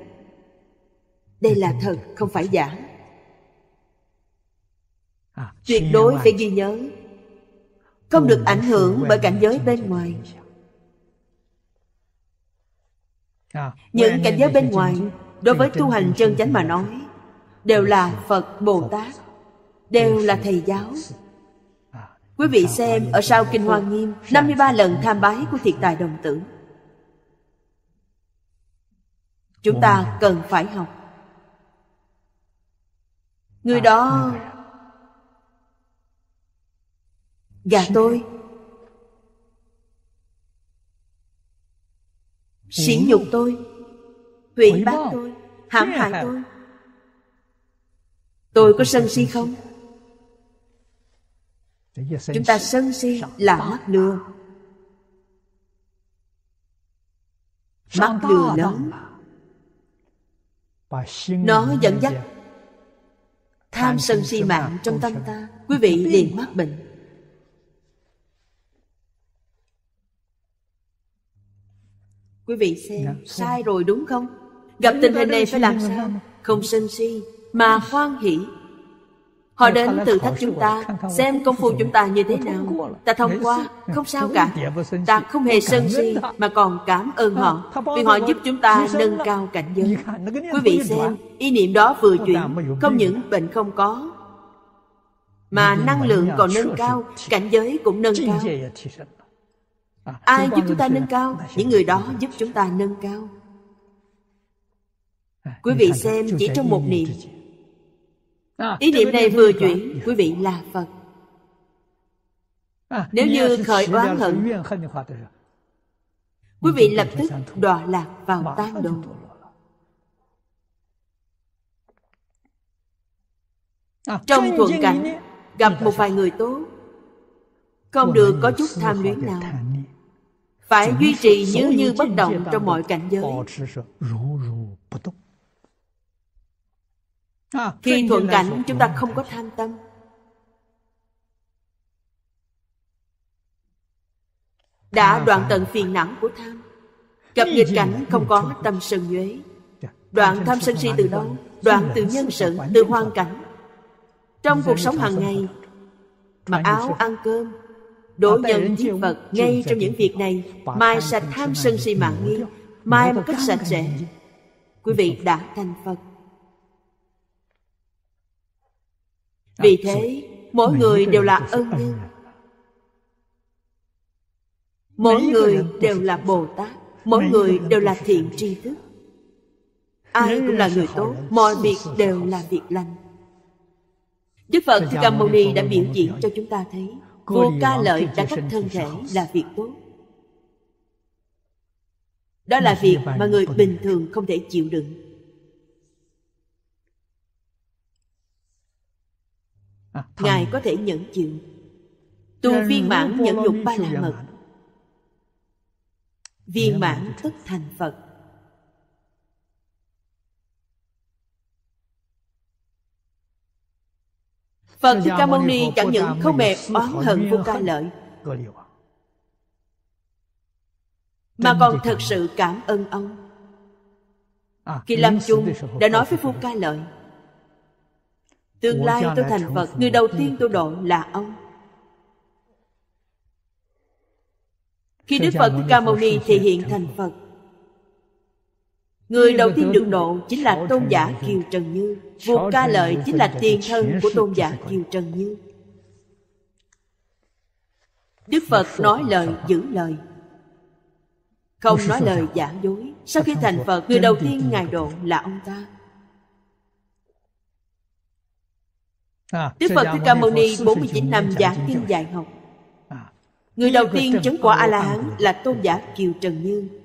đây là thật không phải giả à, tuyệt đối phải ghi nhớ không được ảnh hưởng bởi cảnh giới bên ngoài những cảnh giới bên ngoài đối với tu hành chân chánh mà nói đều là phật bồ tát đều là thầy giáo à, quý vị xem ở sau kinh hoa nghiêm 53 lần tham bái của thiệt tài đồng tử chúng ta cần phải học người đó à, Và dạ, tôi Sỉ nhục tôi Huyện bác tôi Hãm hại tôi Tôi có sân si không? Chúng ta à. sân si là mắc lừa Mắc lừa lớn Nó dẫn dắt Tham sân si mạng trong tâm ta Quý vị liền mắc bệnh quý vị xem dạ, sai rồi đúng không gặp dạ, tình hình này phải làm sao không sân si mà dạ. hoan hỷ Họ đến thử thách chúng ta, xem công phu chúng ta như thế nào. Ta thông qua, không sao cả. Ta không hề sân si, mà còn cảm ơn họ, vì họ giúp chúng ta nâng cao cảnh giới. Quý vị xem, ý niệm đó vừa chuyển, không những bệnh không có, mà năng lượng còn nâng cao, cảnh giới cũng nâng cao ai giúp chúng ta nâng cao những người đó giúp chúng ta nâng cao à, quý vị xem chỉ trong một niệm à, ý niệm này vừa chuyển quý vị là phật à, nếu như khởi oán hận quý vị lập tức đọa lạc vào tan đồ trong thuận cảnh gặp một vài người tốt không được có chút tham luyến nào phải duy trì như như bất động trong mọi cảnh giới à, khi thuận cảnh chúng ta không có tham tâm đã à, đoạn tận phiền não của tham gặp nghịch cảnh không có tâm sân nhuế đoạn tham sân si từ đâu đoạn từ nhân sự từ hoàn cảnh trong cuộc sống hàng ngày mặc áo ăn cơm Độ nhân giết Phật ngay trong những việc này Mai sạch tham sân si mạng nghi Mai một cách sạch sẽ Quý vị đã thành Phật Vì thế mỗi người đều là ân nhân Mỗi người đều là Bồ Tát Mỗi người đều là thiện tri thức Ai cũng là người tốt Mọi việc đều là việc lành Đức Phật Thích Ca Mâu Ni đã biểu diễn cho chúng ta thấy Vô ca lợi đã cách thân thể là việc tốt Đó là việc mà người bình thường không thể chịu đựng à, Ngài có thể nhẫn chịu Tu viên mãn nhẫn nhục ba la mật Viên mãn tức thành Phật Phật Thích Ca Mâu Ni chẳng những không hề oán hận Vua Ca Lợi Mà còn thật sự cảm ơn ông à, Khi Lâm Chung đã nói với Vua Ca Lợi Tương lai tôi thành Phật Người đầu tiên tôi độ là ông Khi Đức Phật Thích Ca Mâu Ni thể hiện thành Phật Người đầu tiên được độ chính là tôn giả Kiều Trần Như Vua Ca Lợi chính là tiền thân của tôn giả Kiều Trần Như Đức Phật nói lời giữ lời Không nói lời giả dối Sau khi thành Phật Người đầu tiên Ngài độ là ông ta Đức Phật Thích Ca Mâu Ni 49 năm giảng kinh dạy học Người đầu tiên chứng quả A-la-hán là tôn giả Kiều Trần Như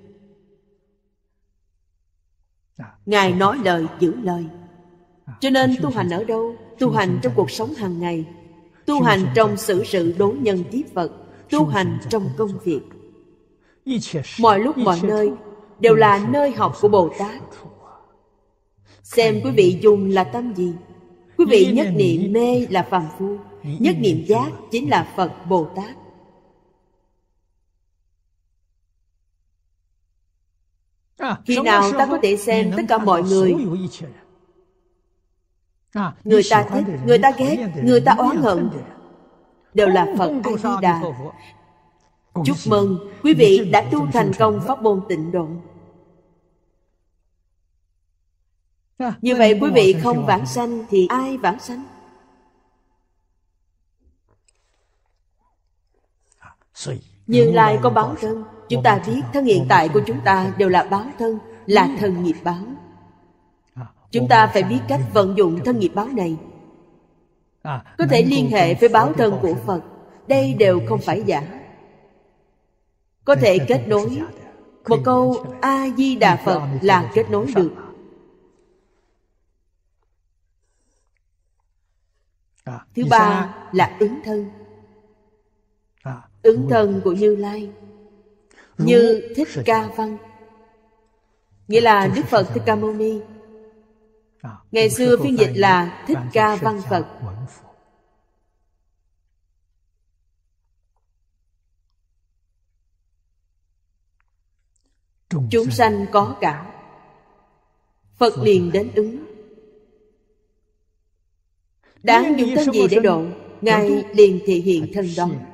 ngài nói lời giữ lời à, cho nên à, tu hành ở đâu tu hành trong cuộc sống hàng ngày tu hành trong xử sự đối nhân tiếp vật tu hành trong công việc mọi lúc mọi nơi đều là nơi học của bồ tát xem quý vị dùng là tâm gì quý vị nhất niệm mê là phàm phu nhất niệm giác chính là phật bồ tát khi nào ta có thể xem tất cả mọi người người ta thích người ta ghét người ta oán hận đều là phật a di đà chúc mừng quý vị đã tu thành công pháp môn tịnh độ à, như vậy quý vị không vãng sanh thì ai vãng sanh à, nhưng lai có báo thân chúng ta biết thân hiện tại của chúng ta đều là báo thân là thân nghiệp báo chúng ta phải biết cách vận dụng thân nghiệp báo này có thể liên hệ với báo thân của phật đây đều không phải giả có thể kết nối một câu a di đà phật là kết nối được thứ ba là ứng thân ứng thân của như lai như thích ca văn nghĩa là đức phật thích ca mâu ni à, ngày xưa phiên dịch là thích ca văn phật chúng sanh có cảm phật liền đến ứng đáng dùng tới gì để độ ngài liền thị hiện thân đồng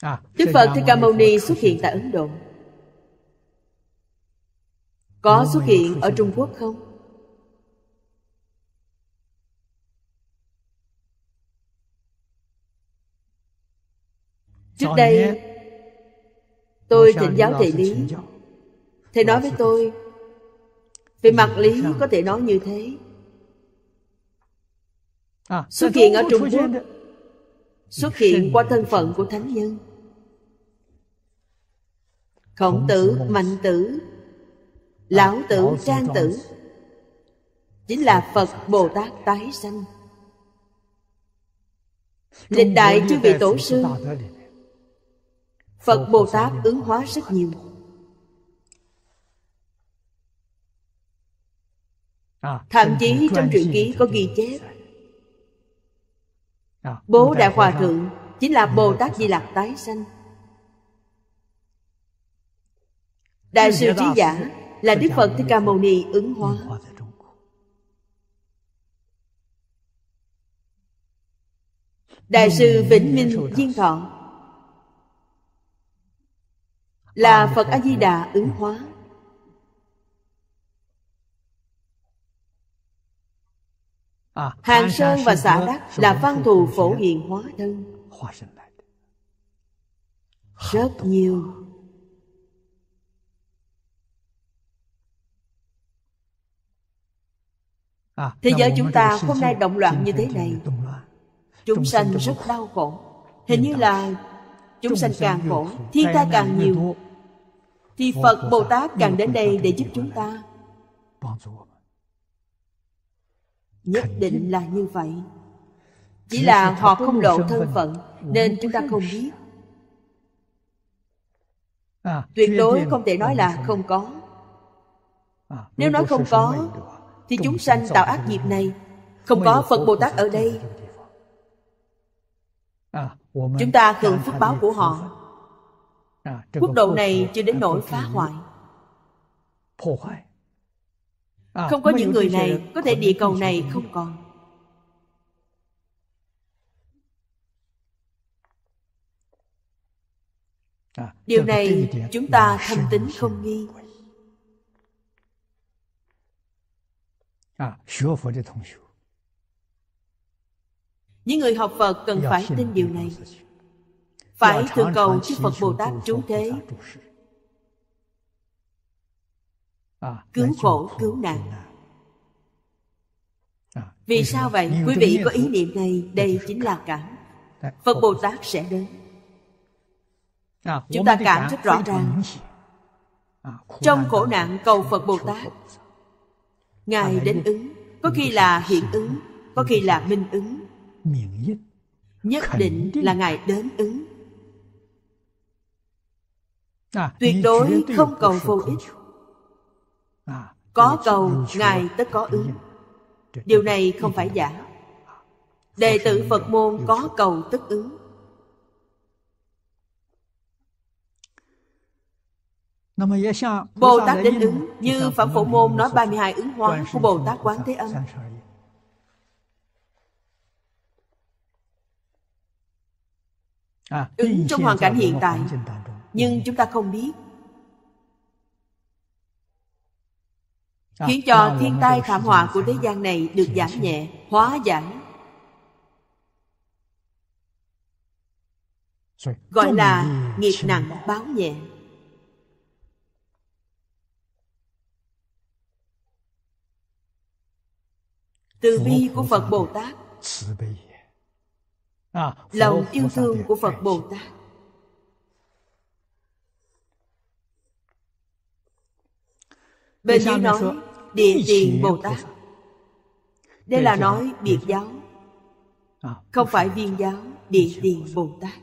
À, Đức Phật Thích Ca Mâu Ni xuất hiện tại Ấn Độ Có xuất hiện ở Trung Quốc không? Trước đây Tôi thỉnh giáo thầy Lý Thầy nói với tôi Về mặt lý có thể nói như thế à, Xuất hiện ở Trung Quốc Xuất hiện qua thân phận của Thánh Nhân khổng tử mạnh tử lão ờ, tử trang tử chính là ờ, phật bồ tát tái sanh lịch đại chưa bị tổ sư phật bồ tát ứng hóa rất nhiều à, thậm chí trong truyện ký có ghi chép à, bố đại hòa thượng chính là bồ tát di lạc tái sanh đại sư trí giả là đức phật thích ca mâu ni ứng hóa đại sư vĩnh minh diên thọ là phật a di đà ứng hóa ừ. à, hàng sơn và xã đắc là văn thù phổ hiện hóa thân rất nhiều thế giới chúng ta hôm nay động loạn như thế này chúng sanh rất đau khổ hình như là chúng sanh càng khổ thiên tai càng nhiều thì phật bồ tát càng đến đây để giúp chúng ta nhất định là như vậy chỉ là họ không lộ thân phận nên chúng ta không biết tuyệt đối không thể nói là không có nếu nói không có thì chúng sanh tạo ác nghiệp này không có phật bồ tát ở đây chúng à, ta hưởng phước báo của họ quốc à, độ này chưa đến nỗi phá hoại à, không có những người này có thể địa cầu này không còn điều này chúng ta thâm tính không nghi những người học Phật cần phải tin điều này, phải thường cầu chư Phật Bồ Tát trú thế, à, cứu khổ cứu nạn. Vì à, sao vậy? Quý vị có ý niệm này, đây chính là cảm. Phật Bồ Tát sẽ đến. À, Chúng ta cảm rất rõ ràng. Trong khổ nạn cầu Phật Bồ Tát Ngài đến ứng Có khi là hiện ứng Có khi là minh ứng Nhất định là Ngài đến ứng à, Tuyệt đối không cầu vô ích à, Có cầu Ngài tất có ứng Điều này không phải giả à, Đệ tử Phật môn có cầu tất ứng Bồ Tát đến ứng như Phẩm Phổ Môn nói 32 ứng hóa của Bồ Tát Quán Thế Âm. À, ứng trong hoàn cảnh hiện tại, nhưng chúng ta không biết. À, Khiến cho thiên tai thảm họa của thế gian này được giảm nhẹ, hóa giải. Gọi là nghiệp nặng báo nhẹ. từ bi của phật bồ tát lòng à, yêu thương của phật bồ tát bên dưới nói địa tiền bồ tát đây là nói biệt giáo không phải viên giáo địa tiền bồ tát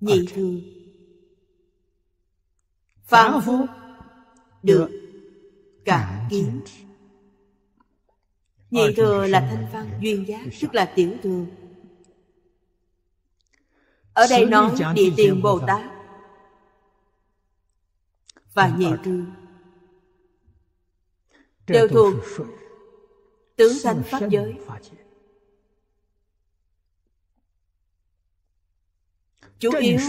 nhị thường phán phú được cả kiến Ờ, nhị thừa là thanh văn duyên giác Tức là tiểu thừa Ở đây nói địa tiền Bồ Tát Và nhị thừa Đều thuộc Tướng thanh Pháp giới Chủ yếu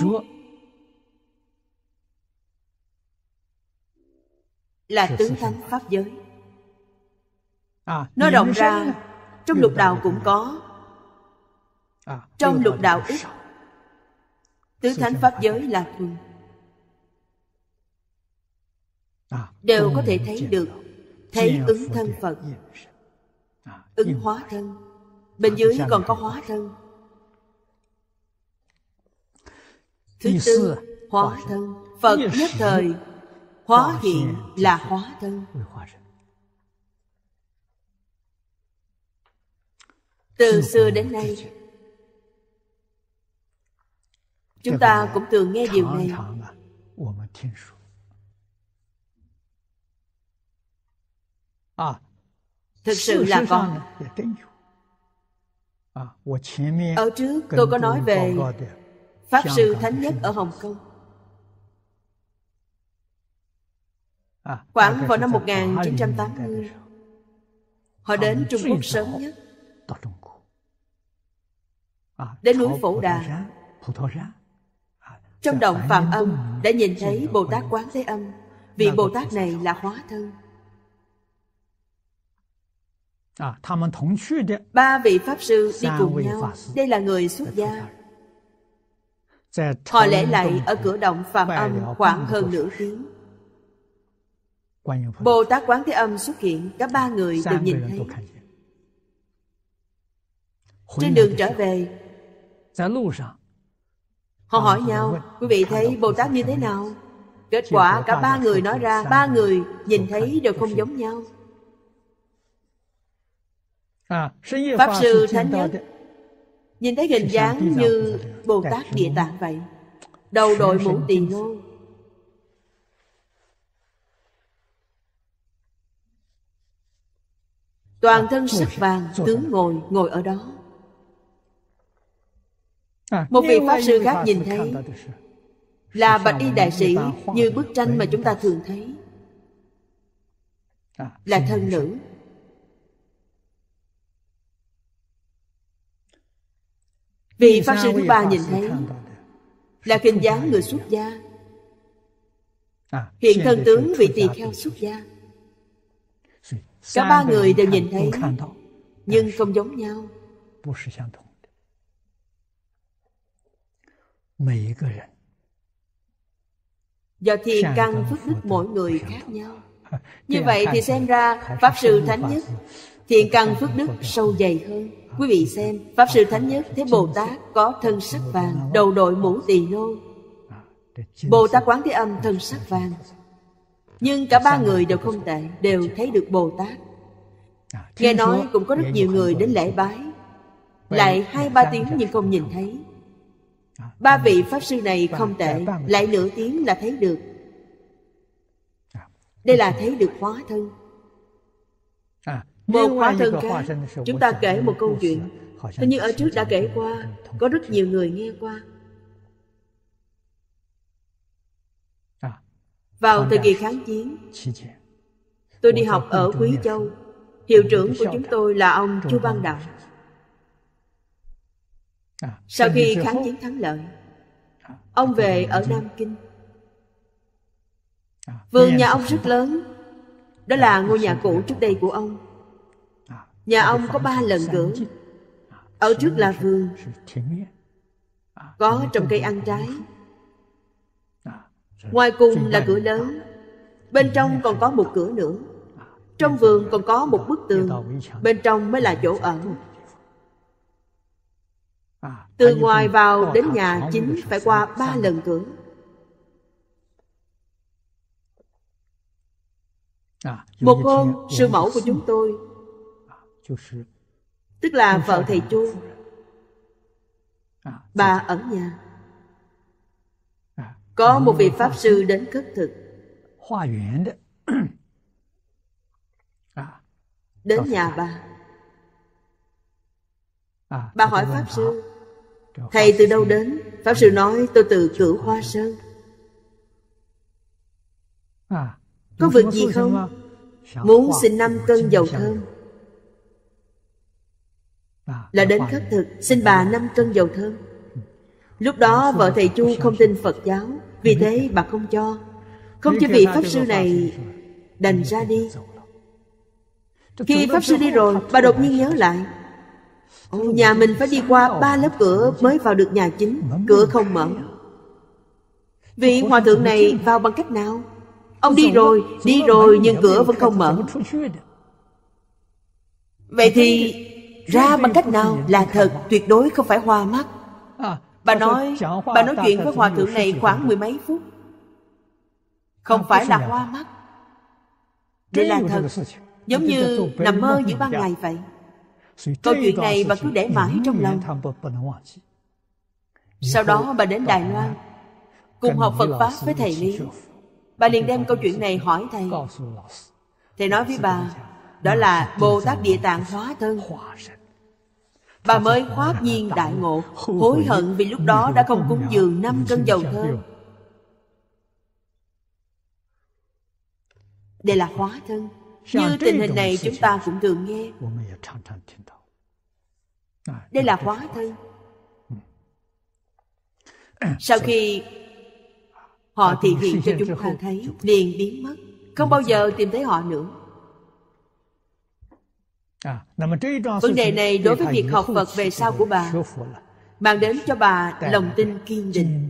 là tướng thanh pháp giới À, nó rộng ra trong lục đạo cũng có à, trong lục đạo ít tứ thánh pháp giới là thường à, đều có thể thấy được thấy ứng thân phật ứng hóa thân bên dưới còn có hóa thân thứ tư hóa thân phật nhất thời hóa hiện là hóa thân từ xưa đến nay chúng ta cũng thường nghe điều này à, thực sự là có ở trước tôi có nói về pháp sư thánh nhất ở hồng kông à, khoảng vào năm 1980 họ đến trung quốc sớm nhất À, đến núi Phổ Đà. À, Trong động Phạm Âm đã nhìn thấy Bồ Tát Quán Thế Âm, vị Bồ Tát này là hóa thân. À, ba vị Pháp Sư đi cùng nhau, đây là người xuất gia. Họ lễ lại ở cửa động Phạm Âm khoảng hơn nửa tiếng. Bồ Tát Quán Thế Âm xuất hiện, cả ba người đều nhìn thấy. Trên đường trở về, Họ hỏi nhau Quý vị thấy Bồ Tát như thế nào Kết quả cả ba người nói ra Ba người nhìn thấy đều không giống nhau à, Pháp Sư Thánh Nhất Nhìn thấy hình dáng như Bồ Tát Địa Tạng vậy Đầu đội mũ tỳ ngô Toàn à, thân sắc vàng, tướng ngồi, ngồi ở đó À, một vị pháp sư khác nhìn thấy là bạch y đại sĩ như bức tranh mà chúng ta thường thấy à, là thân nữ vị pháp sư thứ ba à, nhìn thấy là kinh giáo người xuất gia hiện thân tướng vị tỳ kheo xuất gia cả ba người đều nhìn thấy nhưng không giống nhau do thiền căn phước đức mỗi người khác nhau như vậy thì xem ra pháp sư thánh nhất thiện căn phước đức sâu dày hơn quý vị xem pháp sư thánh nhất thế bồ tát có thân sắc vàng đầu đội mũ tỳ nô à, bồ tát quán thế âm thân sắc vàng nhưng cả ba người đều không tệ đều thấy được bồ tát à, nghe nói cũng có rất nhiều người đến lễ bái lại hai ba tiếng nhưng không nhìn thấy ba vị pháp sư này không tệ lại nửa tiếng là thấy được đây là thấy được hóa thân à, một hóa thân khác chúng ta kể một câu chuyện Thế như ở trước đã kể qua Có rất nhiều người nghe qua à. Vào thời kỳ kháng chiến Tôi đi học ở Quý Châu Hiệu trưởng của chúng tôi là ông Chu Văn Đạo À, Sau khi kháng chiến thắng lợi à, Ông về ở Nam Kinh à, Vườn nhà ông rất lớn Đó là ngôi nhà cũ trước đây của ông Nhà ông có ba lần cửa Ở trước là vườn Có trồng cây ăn trái Ngoài cùng là cửa lớn Bên trong còn có một cửa nữa Trong vườn còn có một bức tường Bên trong mới là chỗ ở từ ngoài vào đến nhà chính phải qua ba lần cửa à, một hôm sư mẫu của chúng tôi à, tức là vợ thầy chu à, bà ở nhà có một vị pháp sư đến cất thực đến nhà bà bà hỏi pháp sư Thầy từ đâu đến? Pháp ừ. Sư nói tôi từ cửu Hoa Sơn à, Có việc gì không? À, muốn xin năm cân dầu thơm à, Là đến khất thực Xin bà năm cân dầu thơm ừ. Lúc đó vợ thầy Chu không tin Phật giáo Vì thế bà không cho Không cho vị Pháp Sư này đành ra đi Khi Pháp Sư đi rồi Bà đột nhiên nhớ lại Nhà mình phải đi qua ba lớp cửa mới vào được nhà chính Cửa không mở Vị hòa thượng này vào bằng cách nào? Ông đi rồi, đi rồi nhưng cửa vẫn không mở Vậy thì ra bằng cách nào là thật Tuyệt đối không phải hoa mắt Bà nói, bà nói chuyện với hòa thượng này khoảng mười mấy phút Không phải là hoa mắt Đây là thật Giống như nằm mơ giữa ban ngày vậy Câu chuyện này bà cứ để mãi trong lòng. Sau đó bà đến Đài Loan, cùng học Phật Pháp với Thầy Lý. Bà liền đem câu chuyện này hỏi Thầy. Thầy nói với bà, đó là Bồ Tát Địa Tạng hóa thân. Bà mới khoát nhiên đại ngộ, hối hận vì lúc đó đã không cúng dường năm cân dầu thơ. Đây là hóa thân như tình hình này chúng ta cũng thường nghe à, Đây là hóa thân ừ. Sau khi Họ thị hiện cho chúng ta thấy Liền biến mất Không bao giờ tìm thấy họ nữa à, Vấn đề này đối với việc học Phật về sau của bà Mang đến cho bà lòng tin kiên định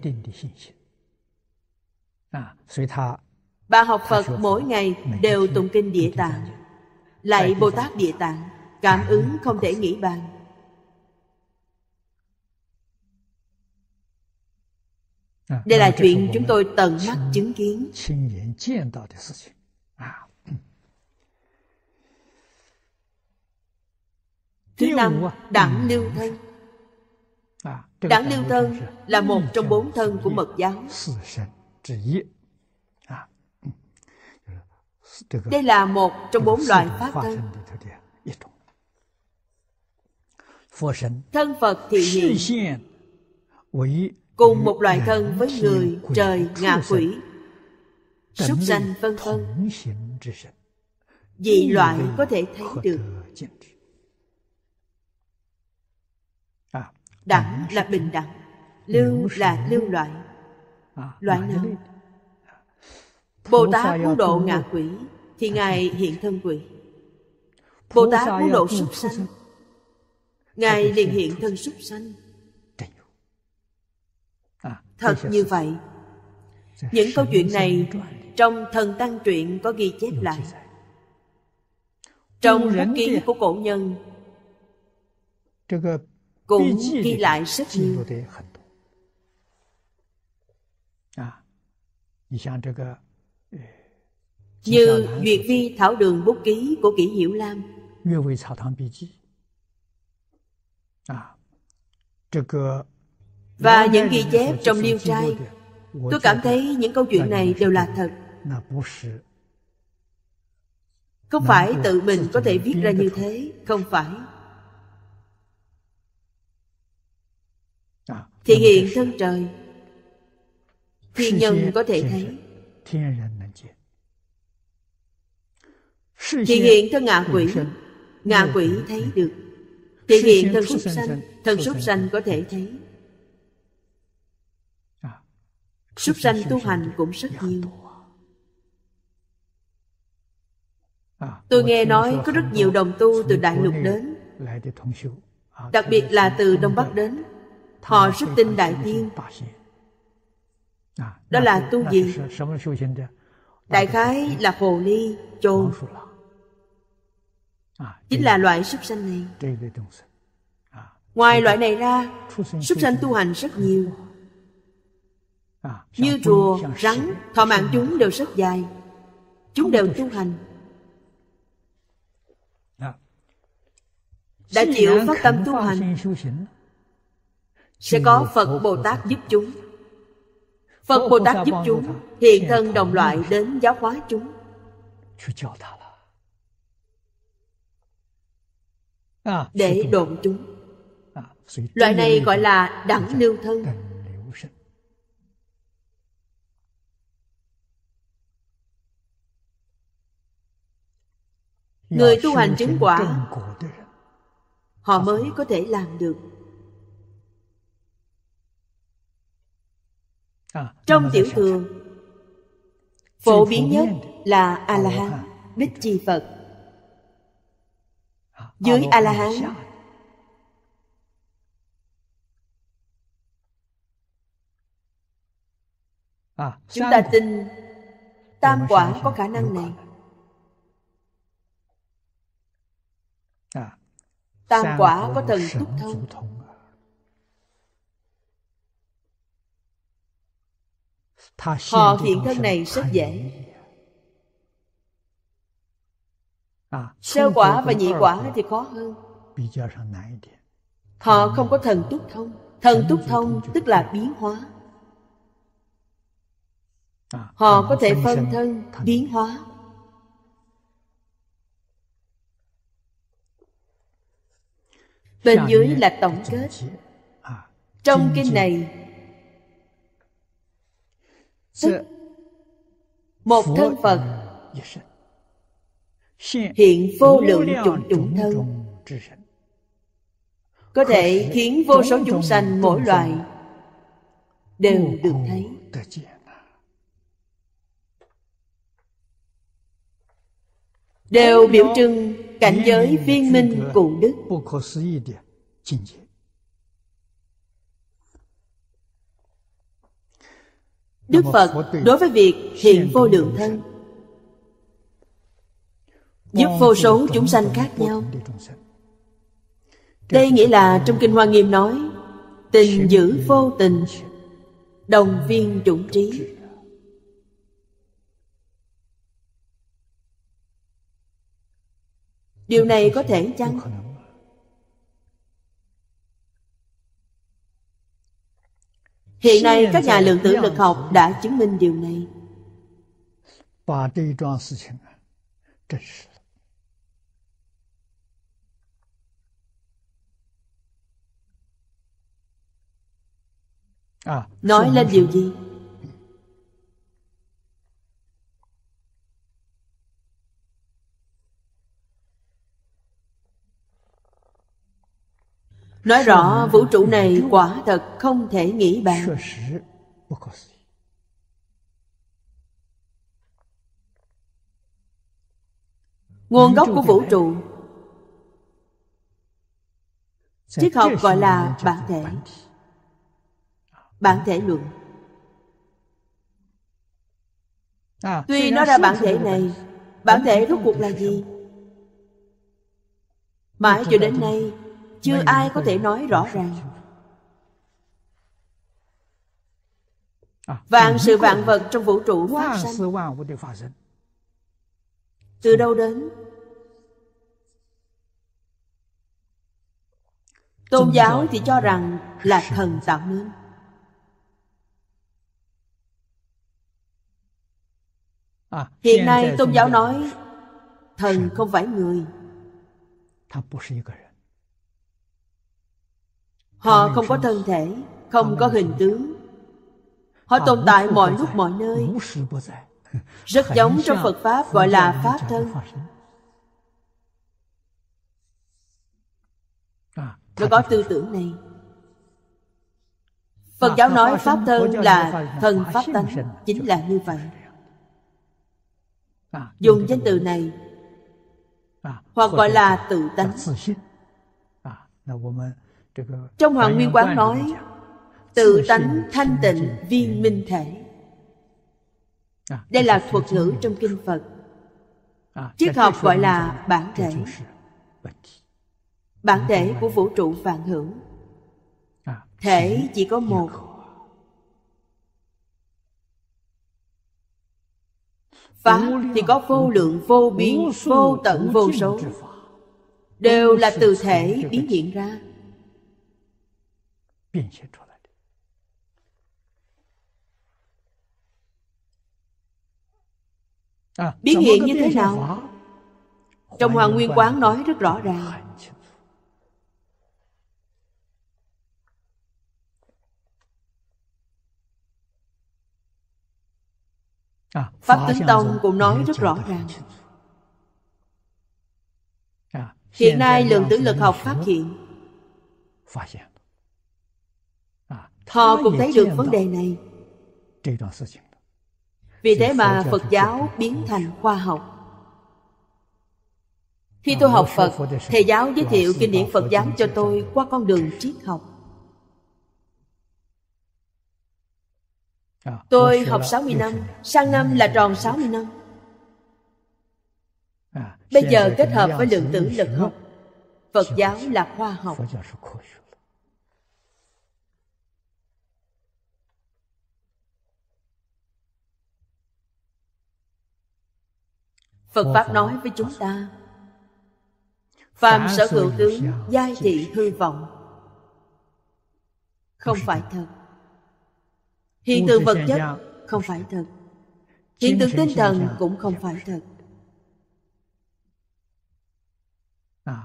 bà học phật mỗi ngày đều tụng kinh địa tạng lại bồ tát địa tạng cảm ứng không thể nghĩ bàn à, đây là chuyện chúng tôi tận mắt chứng kiến thứ năm à. ừ. à, đẳng lưu thân đảng lưu thân là một trong bốn thân của mật giáo đây là một trong bốn loại pháp thân. Thân Phật thị hiện cùng một loại thân với người, trời, ngạ quỷ, súc sanh vân vân. Vì loại có thể thấy được. Đẳng là bình đẳng, lưu là lưu loại. Loại nào? Bồ Tát muốn độ ngạ quỷ thì ngài hiện thân quỷ bồ tát muốn độ súc sanh ngài liền hiện thân súc sanh thật như vậy những câu chuyện này trong thần tăng truyện có ghi chép lại trong bút ký của cổ nhân cũng ghi lại rất nhiều À, như như Duyệt Vi Thảo Đường Bút Ký của Kỷ Hiểu Lam à, ờ, và những ghi chép trong Liêu Trai Tôi cảm thấy những câu chuyện này đều là thật Không phải tự mình có thể viết ra như thế Không phải à, Thì hiện thân trời Thiên nhân có thể thấy Thị hiện thân ngạ quỷ Ngạ quỷ thấy được Thị hiện thân súc sanh Thân súc sanh có thể thấy Súc sanh tu hành cũng rất nhiều Tôi nghe nói có rất nhiều đồng tu từ đại lục đến Đặc biệt là từ Đông Bắc đến Họ rất tin Đại Tiên Đó là tu gì? Đại khái là hồ ly, chôn À, chính là loại súc sanh này à, ngoài loại này ra súc sanh tu hành rất nhiều à, như rùa rắn thọ mạng chúng đều rất dài chúng đều tu hành dạ. đã chịu phát tâm tu hành sẽ có phật bồ tát giúp chúng phật bồ tát giúp chúng hiện thân đồng loại đến giáo hóa chúng À, để độn chúng à, loại này gọi là đẳng dạ, lưu thân người tu hành chứng quả họ mới có thể làm được à, trong tiểu thừa phổ biến nhất là a la hán bích chi phật dưới a la hán à, chúng ta tin tam quả có khả năng này à, tam quả có thần túc thông họ hiện thân này rất dễ Sơ quả và nhị quả thì khó hơn Họ không có thần túc thông Thần túc thông tức là biến hóa à, Họ có thể phân thân biến hóa Bên dưới là tổng kết à, Trong kinh này Tức Một thân Phật hiện vô lượng chủng chủng thân có thể khiến vô số chúng sanh mỗi loại đều được thấy đều biểu trưng cảnh giới viên minh cụ đức đức phật đối với việc hiện vô lượng thân giúp vô số chúng sanh khác nhau đây nghĩa là trong kinh hoa nghiêm nói tình giữ vô tình đồng viên chủng trí điều này có thể chăng hiện nay các nhà lượng tử lực học đã chứng minh điều này À, nói lên điều gì nói rõ vũ trụ này quả thật không thể nghĩ bàn nguồn gốc của vũ trụ chiếc học gọi là bản thể Bản thể luận à, Tuy nó là bản thể này Bản thể rốt cuộc là gì? Mãi cho đến nay Chưa ai có thể nói rõ ràng à, Vạn sự vạn vật trong vũ trụ phát sinh Từ đâu đến? Tôn giáo thì cho rằng là thần tạo nên À, hiện nay tôn giáo nói thần không phải người họ không có thân thể không có hình tướng họ tồn tại mọi lúc mọi nơi rất giống trong phật pháp gọi là pháp thân à, nó có tư tưởng này à, phật giáo nói pháp thân là thần pháp tánh chính là như vậy À, dùng danh từ này à, hoặc gọi là tự tánh à, trong hoàng nguyên quán nói tự tánh thanh tịnh viên minh thể đây là thuật ngữ trong kinh phật triết học gọi là bản thể bản thể của vũ trụ vạn hữu thể chỉ có một Pháp thì có vô lượng vô biên Vô tận vô số Đều là từ thể biến hiện ra Biến hiện như thế nào? Trong Hoàng Nguyên Quán nói rất rõ ràng À, Pháp Tính Tông cũng nói rất rõ ràng à, Hiện nay lượng tử lực học phát hiện à, Họ cũng thấy được vấn đề này Vì thế mà Phật giáo biến thành khoa học Khi tôi học Phật Thầy giáo giới thiệu kinh điển Phật giáo cho tôi qua con đường triết học À, Tôi học 60 năm, sang năm là tròn 60 năm. À, Bây giờ kết hợp với lượng tử lực học, Phật giáo là khoa học. Phật Pháp nói với chúng ta Phàm sở hữu tướng giai thị hư vọng Không phải thật hiện tượng vật chất không phải thật hiện tượng tinh thần cũng không dạ. phải thật à.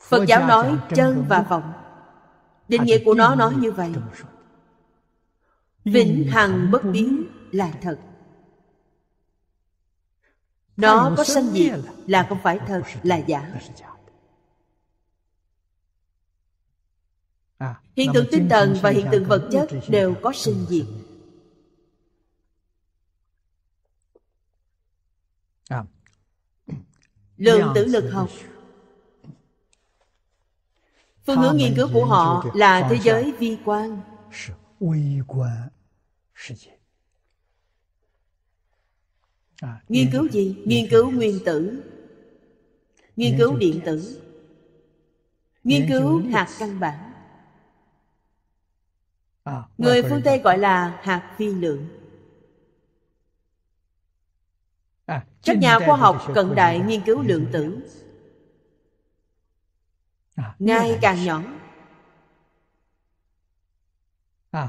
phật giáo nói chân và vọng định nghĩa của nó nói như vậy vĩnh hằng bất biến là thật nó có sanh diệt là không phải thật là giả À, hiện tượng tinh thần và hiện tượng vật chất đều có sinh diệt à. lượng tử lực học phương hướng nghiên cứu của họ là thế giới vi quan à, nghiên cứu gì nghiên cứu nguyên tử nghiên cứu điện tử nghiên cứu hạt căn bản À, Người phương Tây gọi là hạt phi lượng. À, Các nhà khoa học cận đại nghiên cứu lượng tử à, ngày càng nhỏ.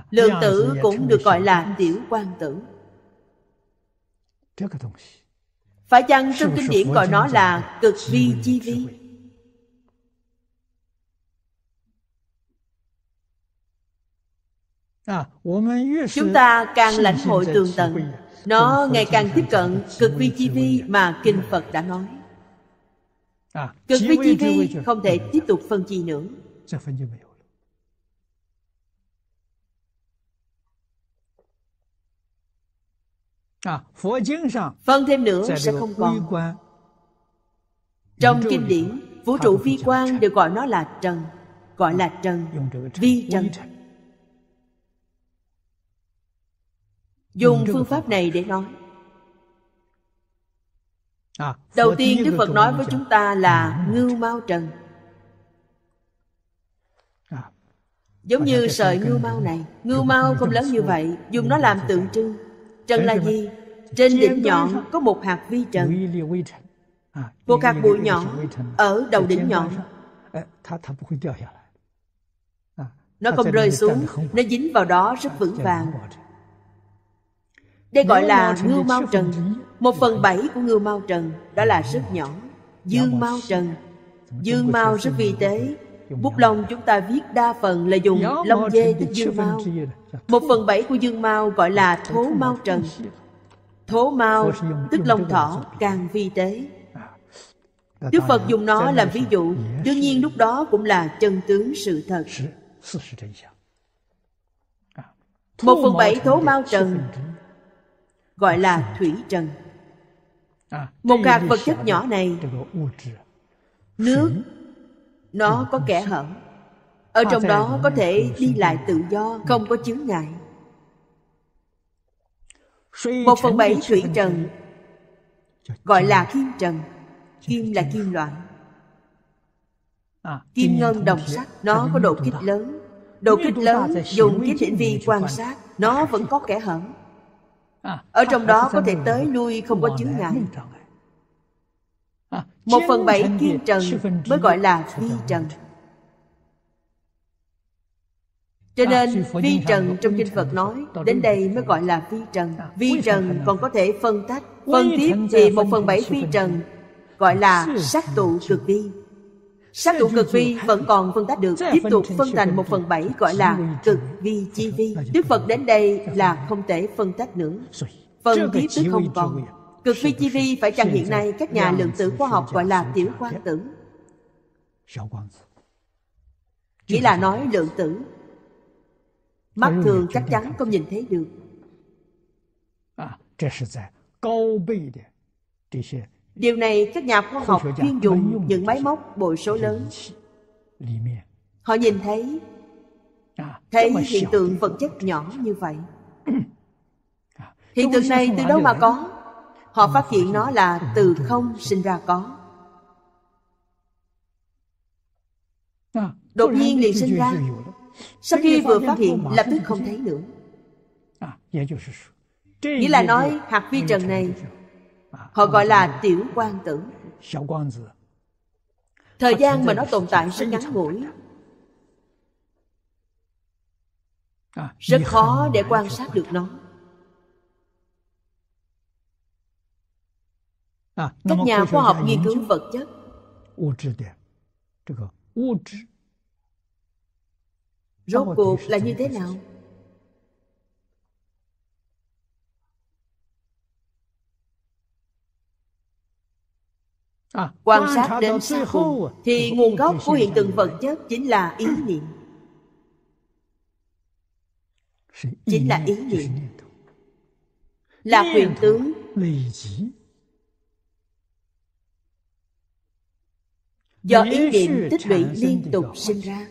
Lượng tử cũng được gọi là tiểu quan tử. Phải chăng trong kinh điển gọi nó là cực vi chi vi? À, Chúng ta càng lãnh hội tường tận, nó ngày càng tiếp cận cực vi chi vi mà Kinh Phật đã nói. À, cực vi chi vi không thể tiếp tục phân chi nữa. À, phân thêm nữa sẽ không còn. Trong kinh điển, vũ trụ vi quan đều gọi nó là trần, gọi là trần, vi trần. dùng phương pháp này để nói à, đầu tiên đức phật nói với chúng ta là à, ngưu mao trần à, giống như sợi ngưu mao này ngưu mao không lớn như vậy dùng nó làm tượng trưng trần là gì trên đỉnh nhọn có một hạt vi trần một hạt bụi nhỏ ở đầu đỉnh nhọn nó không rơi xuống nó dính vào đó rất vững vàng đây gọi là ngưu mao trần Một phần bảy của ngưu mao trần Đó là rất nhỏ Dương mao trần Dương mao rất vi tế Bút lông chúng ta viết đa phần là dùng lông dê tức dương mao Một phần bảy của dương mao gọi là thố mao trần Thố mao tức lông thỏ càng vi tế à. Đức Phật dùng nó làm ví dụ Đương nhiên lúc đó cũng là chân tướng sự thật à. Một phần bảy thố mao trần gọi là thủy trần à, một hạt vật chất nhỏ này nước nó có kẻ hở ở trong đó có thể đi lại tự do không có chướng ngại một phần bảy thủy trần gọi là kim trần kim là kim loại à, kim ngân đồng sắt nó có độ kích lớn độ kích lớn dùng kính hiển vi quan sát nó vẫn có kẻ hở À, ở trong à, đó có thể tới lui không có chứng ngại à, một phần bảy kiên trần mới gọi là phi trần cho nên phi trần trong kinh phật nói đến đây mới gọi là phi trần vi trần còn có thể phân tách phân tiếp thì một phần bảy phi trần gọi là sát tụ cực vi sát tụ cực vi vẫn còn phân tách được Tiếp tục phân thành một phần bảy gọi là cực vi chi vi Đức Phật đến đây là không thể phân tách nữa Phần thí tức không còn Cực vi chi vi phải chăng hiện nay các nhà lượng tử khoa học gọi là tiểu quan tử Chỉ là nói lượng tử Mắt thường chắc chắn không nhìn thấy được 啊，这是在高倍的这些 à, Điều này các nhà khoa học chuyên dùng những máy móc bội số lớn. Họ nhìn thấy à, thấy hiện tượng vật chất nhỏ như vậy. À, hiện tượng này từ đâu mà có? Họ phát hiện nó là ừ, từ không sinh ra có. À, Đột nhiên liền sinh ra. Sau khi vừa phát hiện lập tức không thấy nữa. Nghĩa là nói hạt vi trần này họ gọi là tiểu quan tử thời gian mà nó tồn tại à, rất ngắn ngủi rất khó để quan sát được nó à, các nhà khoa học nghiên cứu vật chất rốt cuộc là như thế nào À, quan sát đến sau cùng à? thì nguồn gốc của hiện tượng vật chất chính là ý niệm chính là ý niệm là quyền tướng do ý niệm tích lũy liên tục sinh ra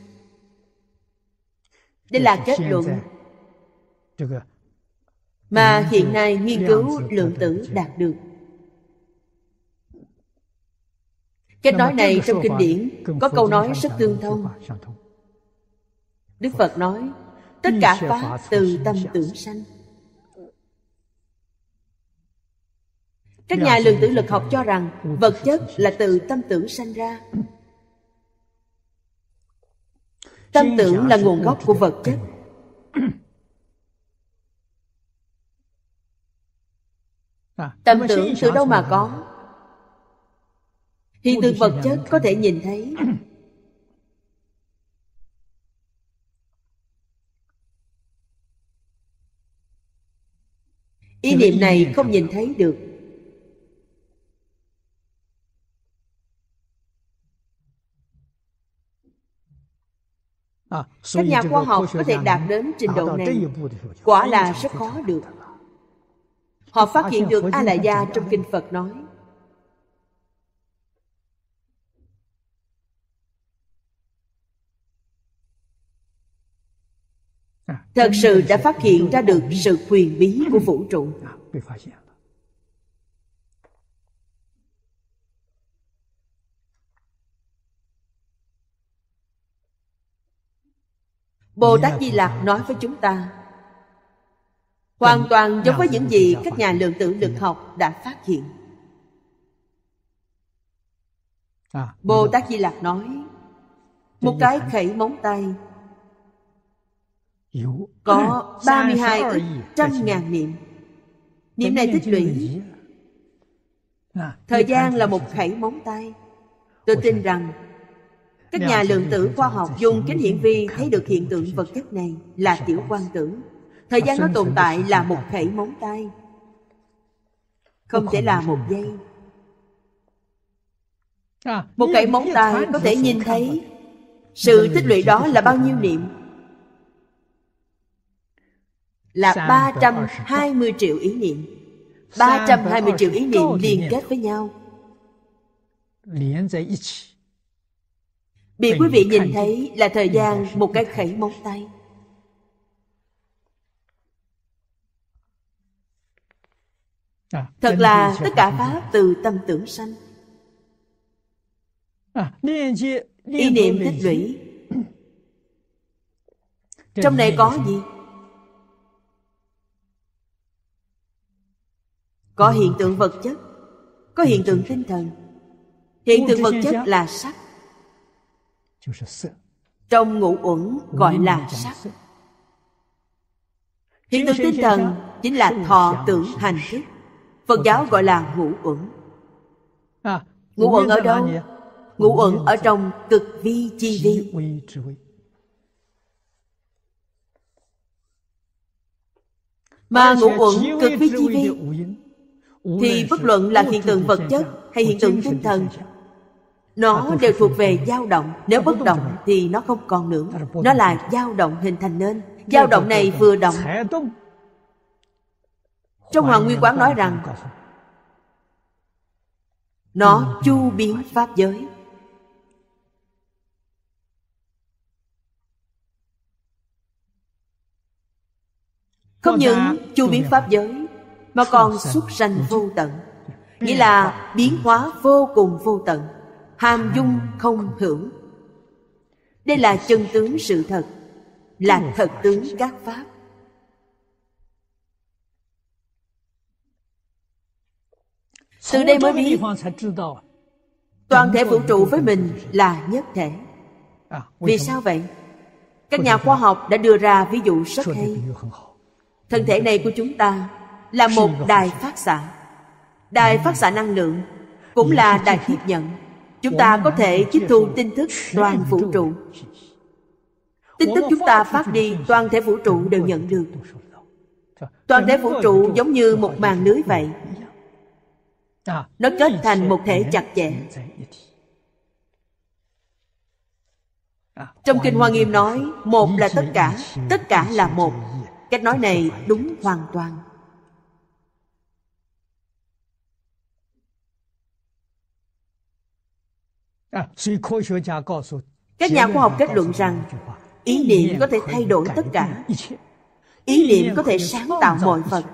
đây là kết luận mà hiện nay nghiên cứu lượng tử đạt được Kết nói này trong kinh điển có câu nói rất tương thông. Đức Phật nói, tất cả pháp từ tâm tưởng sanh. Các nhà lượng tử lực học cho rằng vật chất là từ tâm tưởng sanh ra. Tâm tưởng là nguồn gốc của vật chất. Tâm tưởng từ đâu mà có? hiện tượng vật chất có thể nhìn thấy ý niệm này không nhìn thấy được à, các nhà khoa học có thể đạt đến trình à, độ này quả là rất khó được họ phát hiện được a la gia trong kinh phật nói thật sự đã phát hiện ra được sự quyền bí của vũ trụ Bồ Tát Di Lặc nói với chúng ta Hoàn toàn giống với những gì các nhà lượng tử lực học đã phát hiện Bồ Tát Di Lặc nói Một cái khẩy móng tay có 32 ức trăm ngàn niệm Niệm này tích lũy Thời gian là một khẩy móng tay Tôi tin rằng Các nhà lượng tử khoa học dùng kính hiển vi Thấy được hiện tượng vật chất này là tiểu quan tử Thời gian nó tồn tại là một khẩy móng tay Không thể là một giây Một khẩy móng à, tay có thể nhìn thấy Sự tích lũy đó là bao nhiêu niệm là 320 triệu ý niệm 320 triệu ý niệm liên kết với nhau bị quý vị nhìn thấy là thời gian một cái khẩy móng tay à, thật là tất cả pháp từ tâm tưởng sanh à, ý niệm tích lũy trong này có gì có ừ. hiện tượng vật chất có hiện tượng tinh thần hiện tượng vật chất là sắc trong ngũ uẩn gọi là sắc hiện tượng tinh thần chính là thọ tưởng hành thức phật giáo gọi là ngũ uẩn ngũ uẩn ở đâu ngũ uẩn ở trong cực vi chi vi mà ngũ uẩn cực vi chi vi thì bất luận là hiện tượng vật chất hay hiện tượng tinh thần nó à, đều thuộc về dao động nếu bất động thì nó không còn nữa à, nó là dao động hình thành nên dao động này vừa động trong hoàng nguyên quán nói rằng nó chu biến pháp giới không những chu biến pháp giới mà còn xuất sanh vô tận nghĩa là biến hóa vô cùng vô tận hàm dung không hữu đây là chân tướng sự thật là thật tướng các pháp từ đây mới biết toàn thể vũ trụ với mình là nhất thể à, vì sao vậy các nhà khoa học đã đưa ra ví dụ rất hay thân thể này của chúng ta là một đài phát xạ đài phát xạ năng lượng cũng là đài tiếp nhận chúng ta có thể tiếp thu tin tức toàn vũ trụ tin tức chúng ta phát đi toàn thể vũ trụ đều nhận được toàn thể vũ trụ giống như một màn lưới vậy à, nó kết thành một thể chặt chẽ à, trong kinh hoa nghiêm nói một là tất cả tất cả là một cách nói này đúng hoàn toàn À, Các nhà khoa học kết luận rằng ý niệm có thể thay đổi tất cả. Ý niệm có thể sáng tạo mọi vật.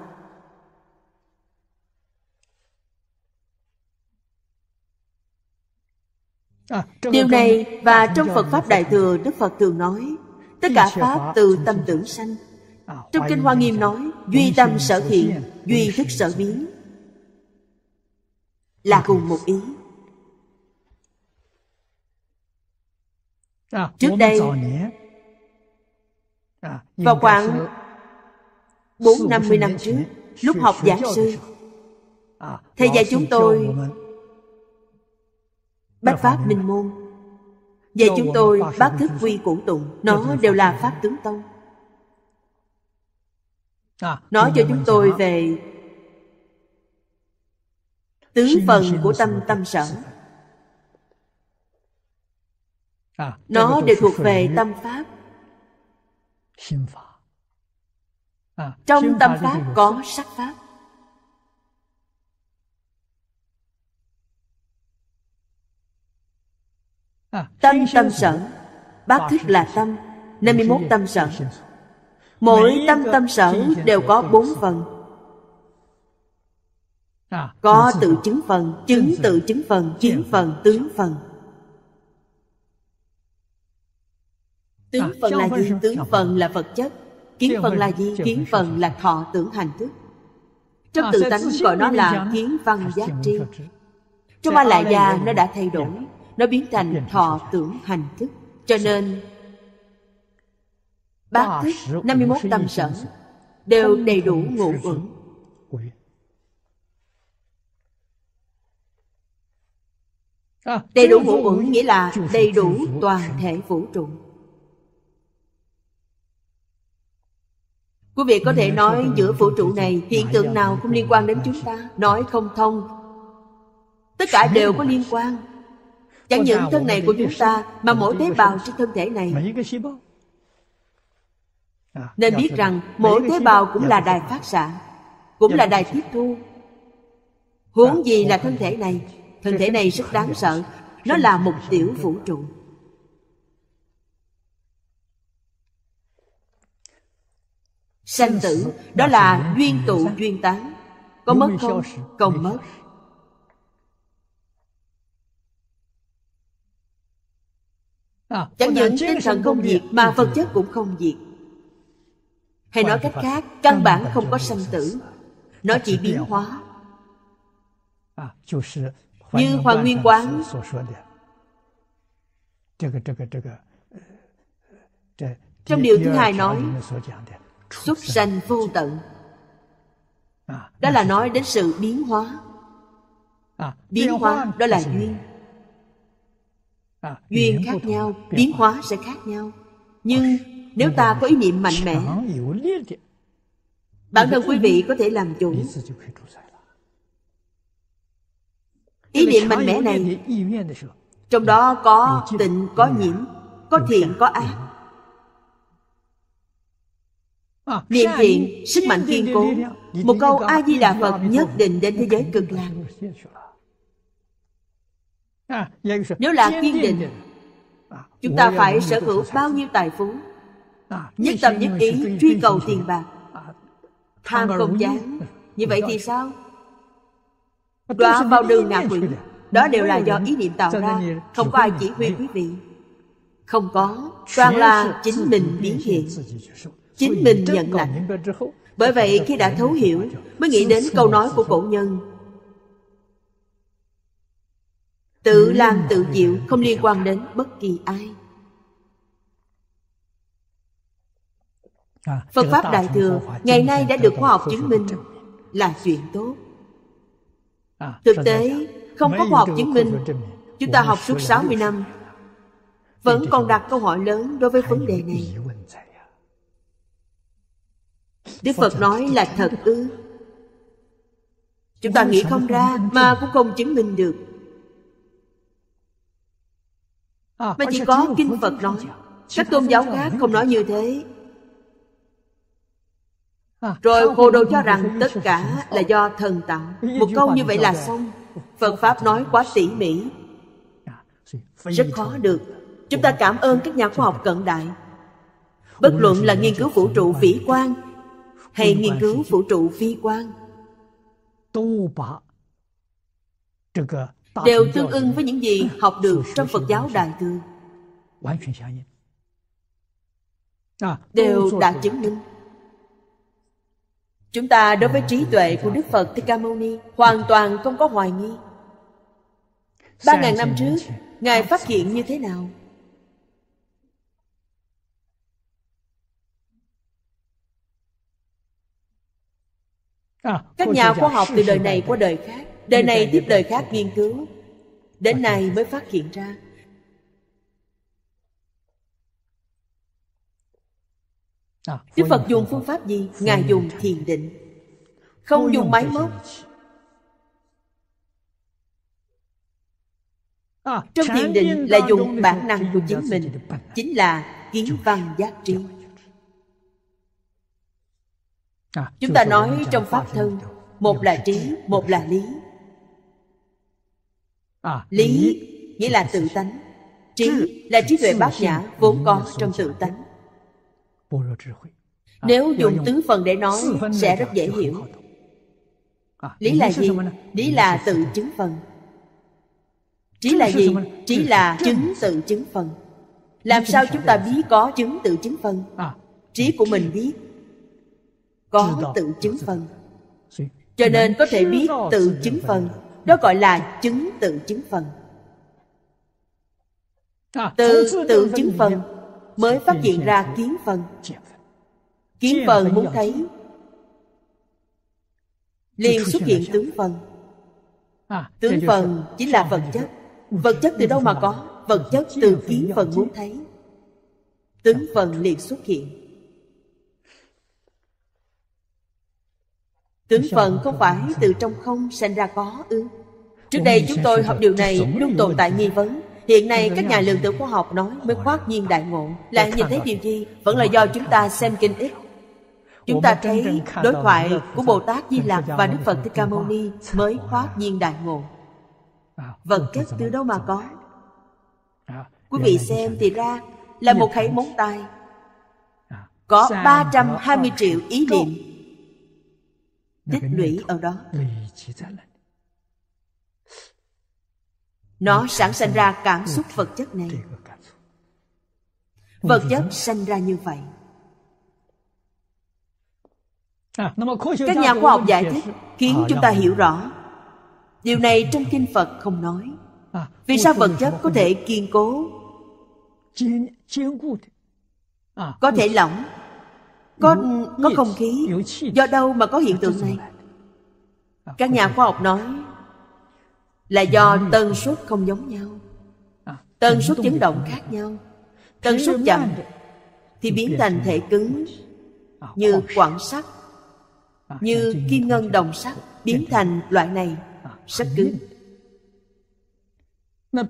À, điều này và trong Phật Pháp Đại Thừa Đức Phật thường nói Tất cả Pháp từ tâm tưởng sanh à, Trong Kinh Hoa Nghiêm nói Duy tâm sở hiện, duy thức sở biến Là cùng một ý À, trước đây, à, vào khoảng 4-50 năm trước, lúc học giảng sư, à, thầy dạy chúng tôi bát pháp minh môn dạy chúng tôi bát thức quy củ tụng nó đều là pháp tướng tông nói cho chúng tôi về tứ phần của tâm tâm sở nó đều thuộc về tâm pháp trong tâm pháp à, có sắc pháp à, tâm tâm sở bác thức là tâm 51 tâm sở mỗi tâm tâm sở đều có bốn phần à, có tự chứng phần chứng tự chứng phần chứng phần tướng phần tướng phần là gì vâng. tướng phần vâng. là vật chất kiến phần vâng. là gì kiến phần là thọ tưởng hành thức trong ờ, tự tánh gọi nó là kiến văn giác tri trong a la gia nó đã thay đổi dạ. nó biến dạ. thành dạ. thọ tưởng hành thức cho nên bát thức 51 tâm sở đều đầy đủ ngũ ẩn đầy đủ ngũ ẩn nghĩa là đầy đủ toàn thể vũ trụ Quý vị có thể nói giữa vũ trụ này Hiện tượng nào cũng liên quan đến chúng ta Nói không thông Tất cả đều có liên quan Chẳng những thân này của chúng ta Mà mỗi tế bào trên thân thể này à, à, Nên biết rằng mỗi tế bào cũng là đài phát xạ Cũng là đài tiếp thu Huống à, gì là thân thể này Thân thể này rất đáng sợ Nó là một tiểu vũ trụ sanh tử đó là duyên tụ duyên tán có mất không không mất à, chẳng những tinh thần không diệt mà vật chất cũng không diệt hay nói cách khác căn bản không có sanh tử nó chỉ biến hóa à, như hoàng nguyên quán ờ, trong điều thứ hai nói xuất sanh vô tận à, đó là nói đến sự biến hóa à, biến hóa đó là à, duyên duyên khác nhau biến hóa sẽ khác nhau nhưng nếu ta có ý niệm mạnh mẽ bản thân quý vị có thể làm chủ ý niệm mạnh mẽ này trong đó có tịnh có nhiễm có thiện có ác niệm thiện sức mạnh kiên cố một câu a di đà phật nhất định đến thế giới cực lạc à, nếu là kiên định à, chúng ta phải sở hữu bao nhiêu tài phú à, nhất tâm nhất ý truy cầu tiền bạc tham không dám như vậy thì sao đọa vào đường ngạ quỷ đó đều là do ý niệm tạo ra không có ai chỉ huy quý vị không có toàn là chính mình biến hiện chính mình nhận lãnh bởi vậy khi đã thấu hiểu mới nghĩ đến câu nói của cổ nhân tự làm tự chịu không liên quan đến bất kỳ ai à, phật pháp đại thừa ngày nay đã được khoa học chứng minh là chuyện tốt à, thực tế không có khoa học chứng minh chúng ta học suốt 60 năm vẫn còn đặt câu hỏi lớn đối với vấn đề này đức phật nói là thật ư chúng ta nghĩ không ra mà cũng không chứng minh được à, mà chỉ có kinh phật nói các tôn giáo khác không nói như thế à, rồi hồ đồ cho rằng tất cả là do thần tạo một câu như vậy là xong phật pháp nói quá tỉ mỉ rất khó được chúng ta cảm ơn các nhà khoa học cận đại bất luận là nghiên cứu vũ trụ vĩ quan hay nghiên cứu vũ trụ vi quan ờ, đều tương ưng với những gì học được trong Phật giáo Đại Thừa à, đều đã chứng minh chúng ta đối với à, trí tuệ của Đức Phật Thích Ca Mâu Ni hoàn toàn không có hoài nghi ba ngàn năm trước Ngài phát hiện như thế nào À, các nhà khoa học từ đời này qua đời khác đời này tiếp đời khác nghiên cứu đến nay mới phát hiện ra à, đức phật dùng phương pháp gì ngài dùng thiền định không dùng máy móc à, trong thiền định là dùng bản năng của chính mình chính là kiến văn giác trí À, chúng ta nói trong pháp thân một là trí một là lý lý nghĩa là tự tánh trí là trí tuệ bát nhã vốn có trong tự tánh à, nếu dùng tứ phần để nói sẽ rất dễ hiểu à, lý là gì lý là tự chứng phần trí là gì trí là chứng tự chứng phần làm sao chúng ta biết có chứng tự chứng phần trí của mình biết có tự chứng phần cho nên có thể biết tự chứng phần đó gọi là chứng tự chứng phần từ tự chứng phần mới phát hiện ra kiến phần kiến phần à, muốn thấy liền xuất hiện tướng phần tướng phần chính là vật chất vật chất từ đâu mà có vật chất từ kiến phần muốn thấy tướng phần liền xuất hiện Tướng phận không phải từ trong không sanh ra có ư Trước đây chúng tôi học điều này luôn tồn tại nghi vấn Hiện nay các nhà lượng tử khoa học nói mới khoát nhiên đại ngộ Là nhìn thấy điều gì vẫn là do chúng ta xem kinh ít Chúng ta thấy đối thoại của Bồ Tát Di Lặc và Đức Phật Thích Ca Mâu Ni mới khoát nhiên đại ngộ Vật chất từ đâu mà có Quý vị xem thì ra là một hãy móng tay à, Có 320 triệu ý niệm tích lũy ở đó nó sản sinh ra cảm xúc vật chất này vật chất sinh ra như vậy à, các nhà khoa học giải thích khiến chúng ta hiểu rõ điều này trong kinh phật không nói à, vì sao vật chất có thể kiên cố à, có thể lỏng có có không khí do đâu mà có hiện tượng này à, các nhà khoa học nói là do tần suất không giống nhau à, tần suất chấn động khác nhau tần suất chậm thì biến thành thể cứng à, như quặng sắt như kim ngân đồng sắt biến thành loại này sắt cứng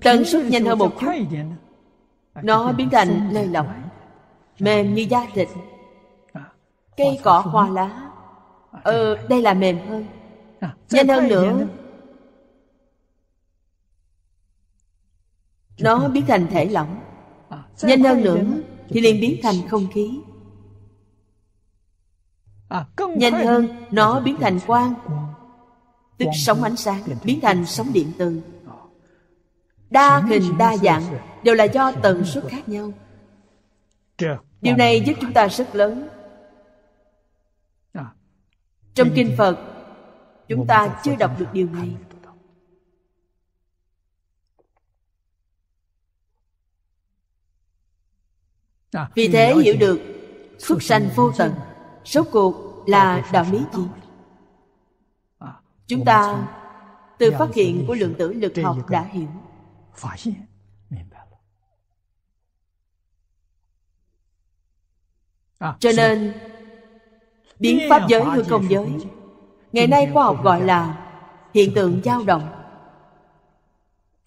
tần suất nhanh hơn một chút nó biến thành lơi lỏng mềm như da thịt cây cỏ hoa lá ờ đây là mềm hơn à, nhanh hơn nữa nó biến thành thể lỏng à, nhanh hơn nữa thì liền biến thành không khí à, nhanh hơn nó biến thành quang tức sóng ánh sáng biến thành sóng điện từ đa hình đa dạng đều là do tần suất khác nhau điều này giúp chúng ta rất lớn trong kinh phật chúng ta chưa đọc được điều này à, vì thế hiểu được xuất sanh vô tận số cuộc là đạo lý gì à, chúng ta từ phát hiện của lượng tử lực học đã hiểu cho à, nên biến pháp giới hư không giới ngày nay khoa học gọi là hiện tượng dao động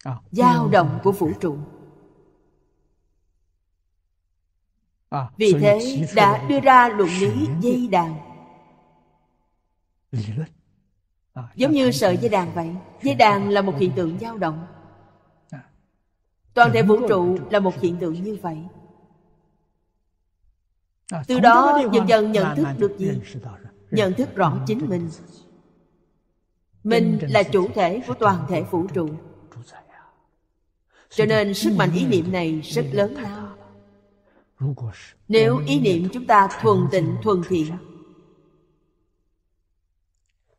ờ. dao động của vũ trụ ờ, vì thế đã đưa ra luận lý dây đàn ờ, giống như sợi dây đàn vậy dây đàn là một hiện tượng dao động toàn thể vũ trụ là một hiện tượng như vậy từ đó dần dần nhận thức được gì nhận thức rõ chính mình mình là chủ thể của toàn thể vũ trụ cho nên sức mạnh ý niệm này rất lớn lao nếu ý niệm chúng ta thuần tịnh thuần thiện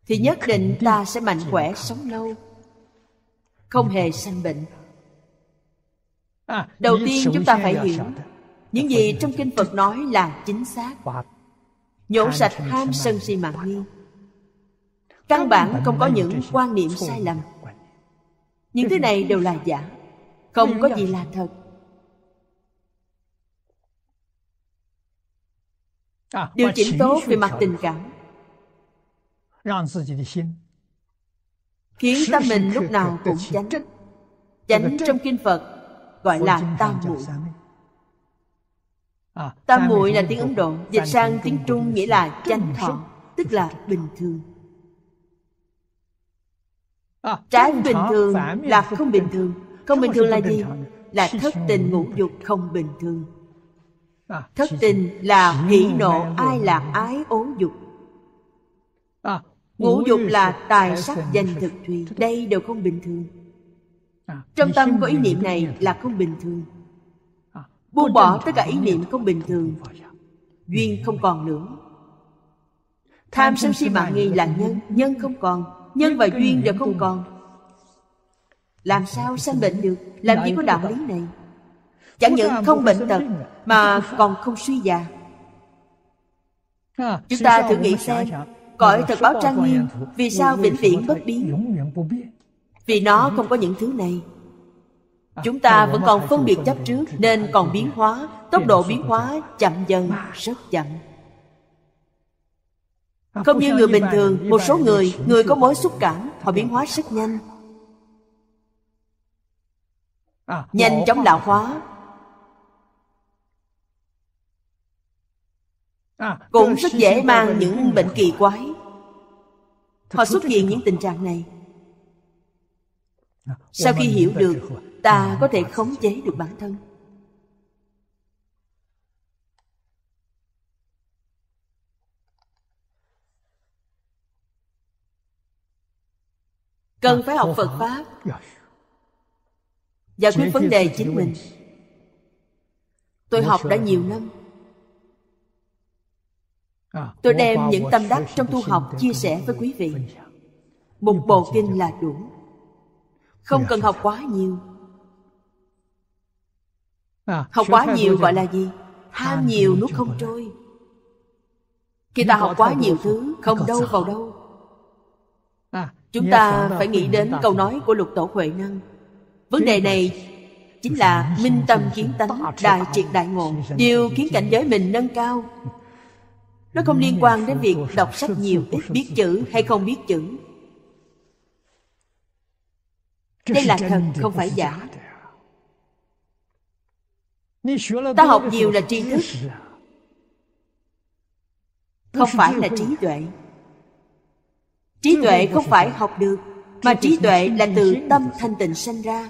thì nhất định ta sẽ mạnh khỏe sống lâu không hề sanh bệnh đầu tiên chúng ta phải hiểu những gì trong kinh phật nói là chính xác nhổ sạch ham sân si mạng nghi căn bản không có những quan niệm sai lầm những thứ này đều là giả không có gì là thật à, điều chỉnh tốt về mặt tình cảm khiến tâm mình lúc nào cũng chánh chánh trong kinh phật gọi là tam muội Ờ, tam muội là tiếng ấn độ dịch sang tiếng trung nghĩa là chanh thọ tức là bình thường ờ, trái bình thường là không bình thường không bình thường là gì là thất tình ngũ dục không bình thường ờ, thất tình là hỷ nộ ai lạc ái ố dục ngũ dục là tài sắc danh thực thùy đây đều không bình thường trong tâm có ý niệm này là không bình thường buông bỏ tất cả ý niệm không bình thường duyên không còn nữa tham sân si mạng nghi là nhân nhân không còn nhân và duyên đều không còn làm sao sanh bệnh được làm gì có đạo lý này chẳng những không bệnh tật mà còn không suy già chúng ta thử nghĩ xem cõi thật báo trang nghiêm vì sao vĩnh viễn bất biến vì nó không có những thứ này chúng ta vẫn còn phân biệt chấp trước nên còn biến hóa tốc độ biến hóa chậm dần rất chậm không như người bình thường một số người người có mối xúc cảm họ biến hóa rất nhanh à, nhanh chóng lão hóa à, cũng rất dễ mang những bệnh kỳ quái họ xuất hiện những tình trạng này à, sau khi hiểu được ta có thể khống chế được bản thân cần phải học phật pháp giải quyết vấn đề chính mình tôi học đã nhiều năm à, tôi đem những tâm đắc trong tu học chia sẻ với quý vị một bộ kinh là đủ không cần học quá nhiều À, học quá nhiều gọi là gì? Ham nhiều nuốt không trôi Khi ta học quá nhiều thứ Không đâu vào đâu à, Chúng ta phải nghĩ đến câu nói của lục tổ Huệ Năng Vấn đề này chính là minh tâm kiến tánh đại triệt đại ngộ điều khiến cảnh giới mình nâng cao nó không liên quan đến việc đọc sách nhiều ít biết chữ hay không biết chữ đây là thật không phải giả ta học nhiều là tri thức không phải là trí tuệ trí tuệ không phải học được mà trí tuệ là từ tâm thanh tịnh sinh ra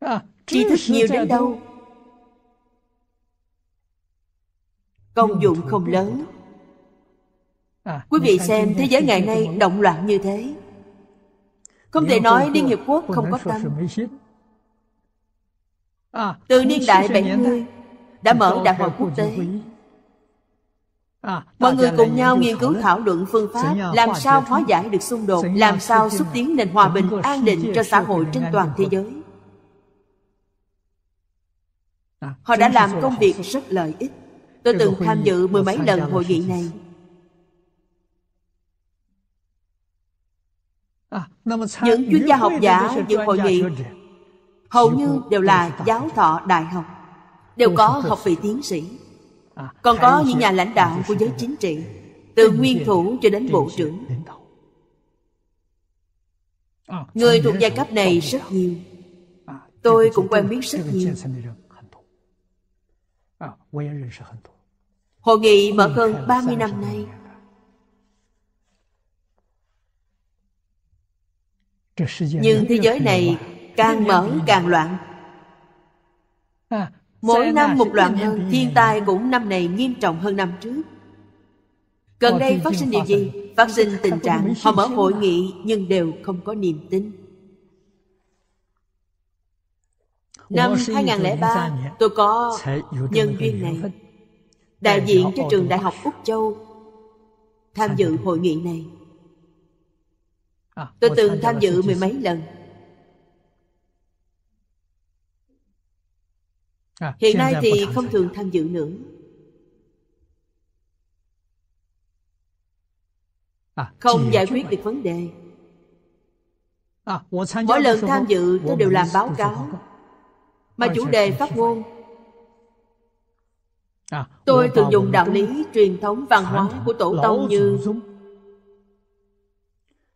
à, tri thức nhiều đến đâu công dụng không lớn à, quý vị xem thế giới ngày nay động loạn như thế không thể nói liên hiệp quốc không có tâm À, từ niên đại 70 đã mở đại hội quốc tế. À, Mọi người cùng nhau nghiên cứu thảo luận phương pháp làm sao hóa giải được xung đột, làm sao xúc tiến nền hòa bình an định cho xã hội trên toàn thế giới. À, Họ đã làm công việc rất lợi ích. Tôi từng tham dự mười mấy lần hội nghị này. Những chuyên gia học giả dự hội nghị hầu như đều là giáo thọ đại học đều có học vị tiến sĩ còn có những nhà lãnh đạo của giới chính trị từ nguyên thủ cho đến bộ trưởng người thuộc giai cấp này rất nhiều tôi cũng quen biết rất nhiều hội nghị mở hơn 30 năm nay nhưng thế giới này càng mở càng loạn à, mỗi năm một loạn hơn thiên tai cũng năm này nghiêm trọng hơn năm trước gần đây phát sinh điều gì phát sinh tình trạng họ mở hội nghị nhưng đều không có niềm tin Năm 2003, tôi có nhân duyên này Đại diện cho trường Đại học Úc Châu Tham dự hội nghị này à, Tôi từng tham dự mười mấy lần À, Hiện nay thì không thường tham dự nữa. À, không giải quyết được vấn đề. Mỗi lần tham dự tôi đều làm báo cáo Mà chủ đề phát ngôn à, Tôi thường dùng đạo lý truyền thống văn hóa của tổ tông như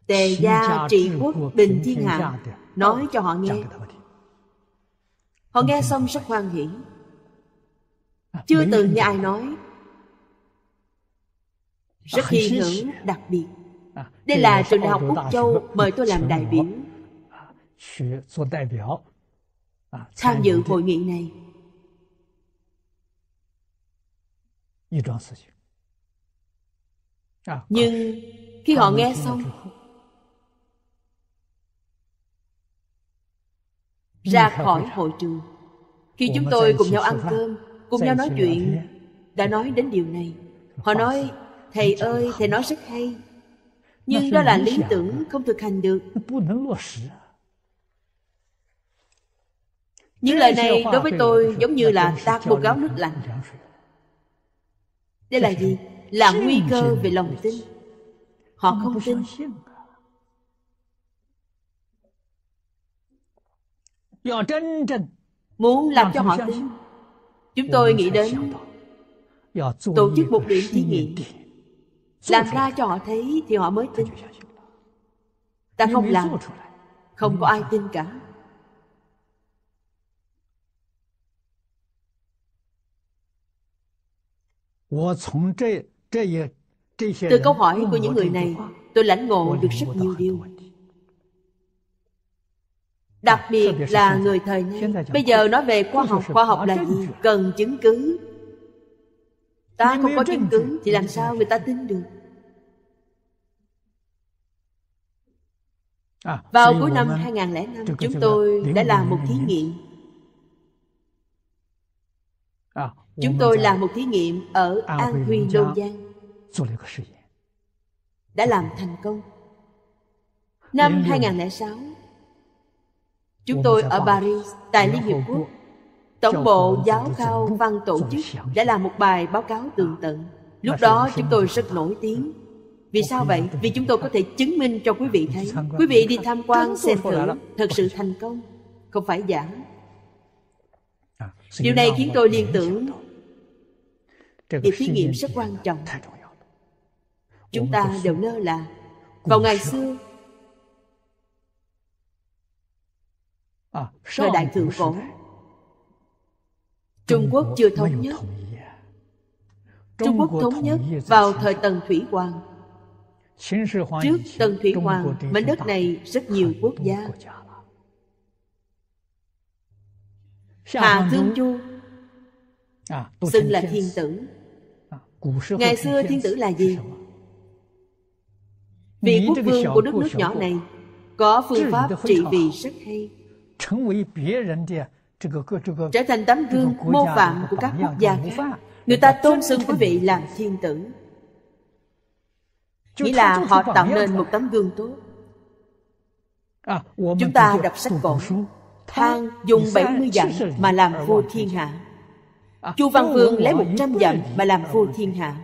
Tề gia trị quốc bình thiên hạ Nói cho họ nghe Họ nghe xong rất hoan hỉ à, Chưa từng nghe ai nói Rất à, hy hữu đặc biệt à, Đây là trường đại học Úc Châu mời tôi làm đại biểu Tham dự hội nghị này Nhưng khi họ nghe xong ra khỏi hội trường khi chúng tôi cùng nhau ăn cơm cùng nhau nói chuyện đã nói đến điều này họ nói thầy ơi thầy nói rất hay nhưng đó là lý tưởng không thực hành được những lời này đối với tôi giống như là tạt một gáo nước lạnh đây là gì là nguy cơ về lòng tin họ không tin muốn làm cho họ tin chúng tôi nghĩ đến tổ chức một điểm thí nghiệm làm ra cho họ thấy thì họ mới tin ta không làm không có ai tin cả từ câu hỏi của những người này tôi lãnh ngộ được rất nhiều điều đặc ờ, biệt là người thời nay bây giờ nói về khoa học khoa học là gì cần chứng cứ ta không có chứng cứ thì làm sao người ta tin được à, Vào cuối năm 2005, chúng tôi đã làm một thí nghiệm. À, chúng tôi làm một thí nghiệm ở à, An Huy, Đô Giang. Đã làm thành công. Năm 2006, Chúng tôi ở Paris, tại Liên Hiệp Quốc, Tổng bộ Giáo khao Văn Tổ chức đã làm một bài báo cáo à, tường tận. Lúc đó chúng tôi rất nổi tiếng. Vì sao vậy? Vì chúng tôi có thể chứng minh cho quý vị thấy. Quý vị đi tham quan xem thử, thật sự thành công, không phải giả. À, Điều này khiến tôi liên tưởng Việc thí nghiệm rất quan trọng Chúng ta đều lơ là Vào ngày xưa thời đại thượng cổ trung quốc chưa thống nhất trung quốc thống nhất vào thời tần thủy hoàng trước tần thủy hoàng mảnh đất này rất nhiều quốc gia Hạ Thương Chu à, Xưng là thiên tử à, Ngày xưa thiên tử là gì? Vị quốc vương của đất nước nhỏ này Có phương pháp trị vì rất hay trở thành tấm gương mô phạm của các quốc gia khác. Người ta tôn xưng quý vị làm thiên tử. Nghĩa là họ tạo nên một tấm gương tốt. Chúng ta đọc sách cổ, thang dùng 70 dặm mà làm vua thiên hạ. Chu Văn Vương lấy 100 dặm mà làm vua thiên hạ.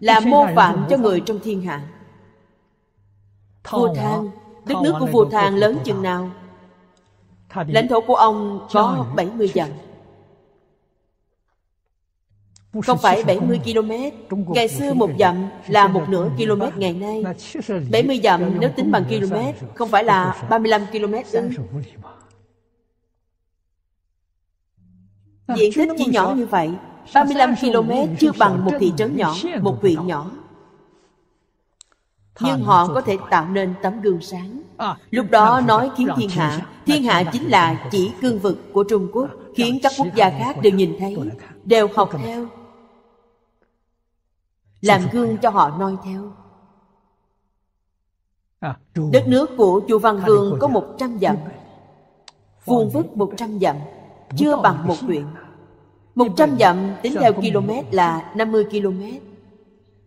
Là mô phạm cho người trong thiên hạ. Vua Thang Đất nước của vua thang lớn chừng nào Lãnh thổ của ông có 70 dặm Không phải 70 km Ngày xưa một dặm là một nửa km ngày nay 70 dặm nếu tính bằng km Không phải là 35 km ư Diện tích chỉ nhỏ như vậy 35 km chưa bằng một thị trấn nhỏ, một huyện nhỏ nhưng họ có thể tạo nên tấm gương sáng à, lúc đó nói khiến thiên hạ thiên hạ chính là chỉ cương vực của trung quốc dạ, dạ, khiến các quốc gia khác đều nhìn thấy đều học theo làm gương cho họ noi theo à, đất nước của chu văn vương có một trăm dặm vuông vức một trăm dặm chưa bằng một huyện một trăm dặm tính theo km là 50 km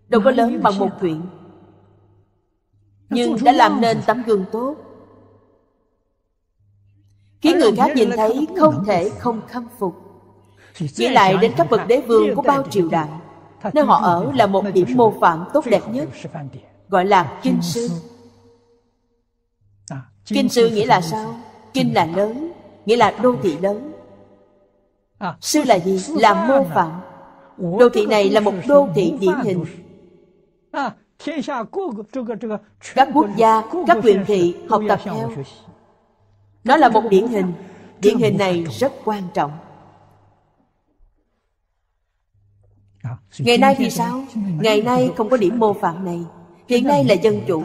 đâu có lớn bằng một huyện nhưng đã làm nên tấm gương tốt khiến người khác nhìn thấy không thể không khâm phục nghĩ lại đến các bậc đế vương của bao triều đại nơi họ ở là một điểm mô phạm tốt đẹp nhất gọi là à, à, kinh sư kinh sư nghĩa là sao kinh là lớn nghĩa là đô thị lớn à, sư là gì là mô phạm đô thị này là một đô thị điển hình các quốc gia các quyền thị học tập theo nó là một điển hình điển hình này rất quan trọng à, ngày nay thì sao ngày nay không có điểm mô phạm này hiện nay là dân chủ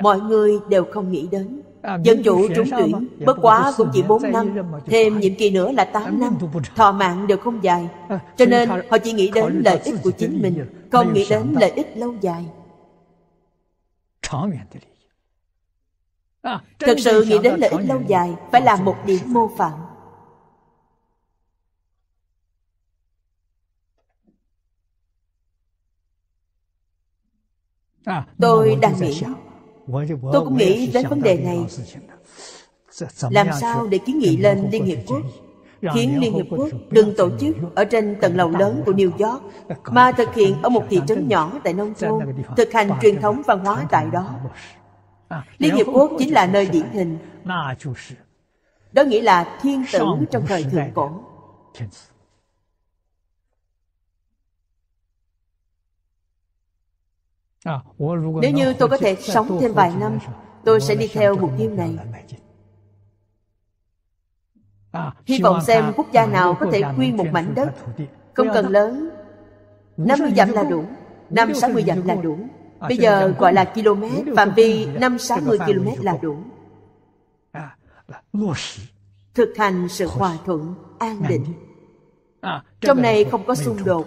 mọi người đều không nghĩ đến à, dân chủ trúng tuyển bất quá cũng chỉ 4 năm thêm nhiệm kỳ nữa là 8 năm thọ mạng đều không dài à, cho nên họ chỉ nghĩ đến lợi ích của chính mình không nghĩ đến lợi ích lâu dài À, thật sự nghĩ đến lợi ích lâu dài phải là một điểm mô phạm. À, tôi đang nghĩ, tôi cũng nghĩ đến vấn đề này. Làm sao để kiến nghị lên Liên Hiệp Quốc khiến Liên Hiệp Quốc đừng tổ chức ở trên tầng lầu lớn của New York, mà thực hiện ở một thị trấn nhỏ tại nông thôn, thực hành truyền thống văn hóa tại đó. Liên Hiệp Quốc chính là nơi điển hình. Đó nghĩa là thiên tử trong thời thượng cổ. À, nếu như tôi có thể sống thêm vài năm, tôi sẽ đi theo mục tiêu này. À, Hy vọng xem quốc gia nào có thể quy một mảnh đất Không cần lớn 50 dặm là đủ 5 60 dặm là đủ Bây giờ gọi là km Phạm vi 5 60 km là đủ à, Thực hành sự hòa thuận, an định à, Trong này không có xung đột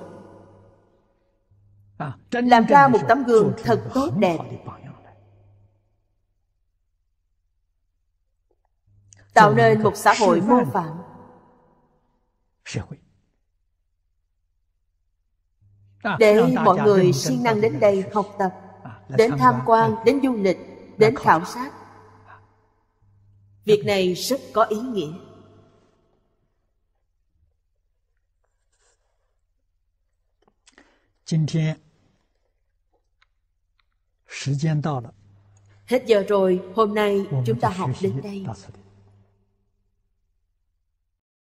Làm ra một tấm gương thật tốt đẹp tạo nên một xã hội mô phạm à, để mọi người siêng năng đến đây học tập à, đến tham quan đến du lịch đến khảo sát việc này rất có ý nghĩa hết giờ rồi hôm nay chúng ta học đến đây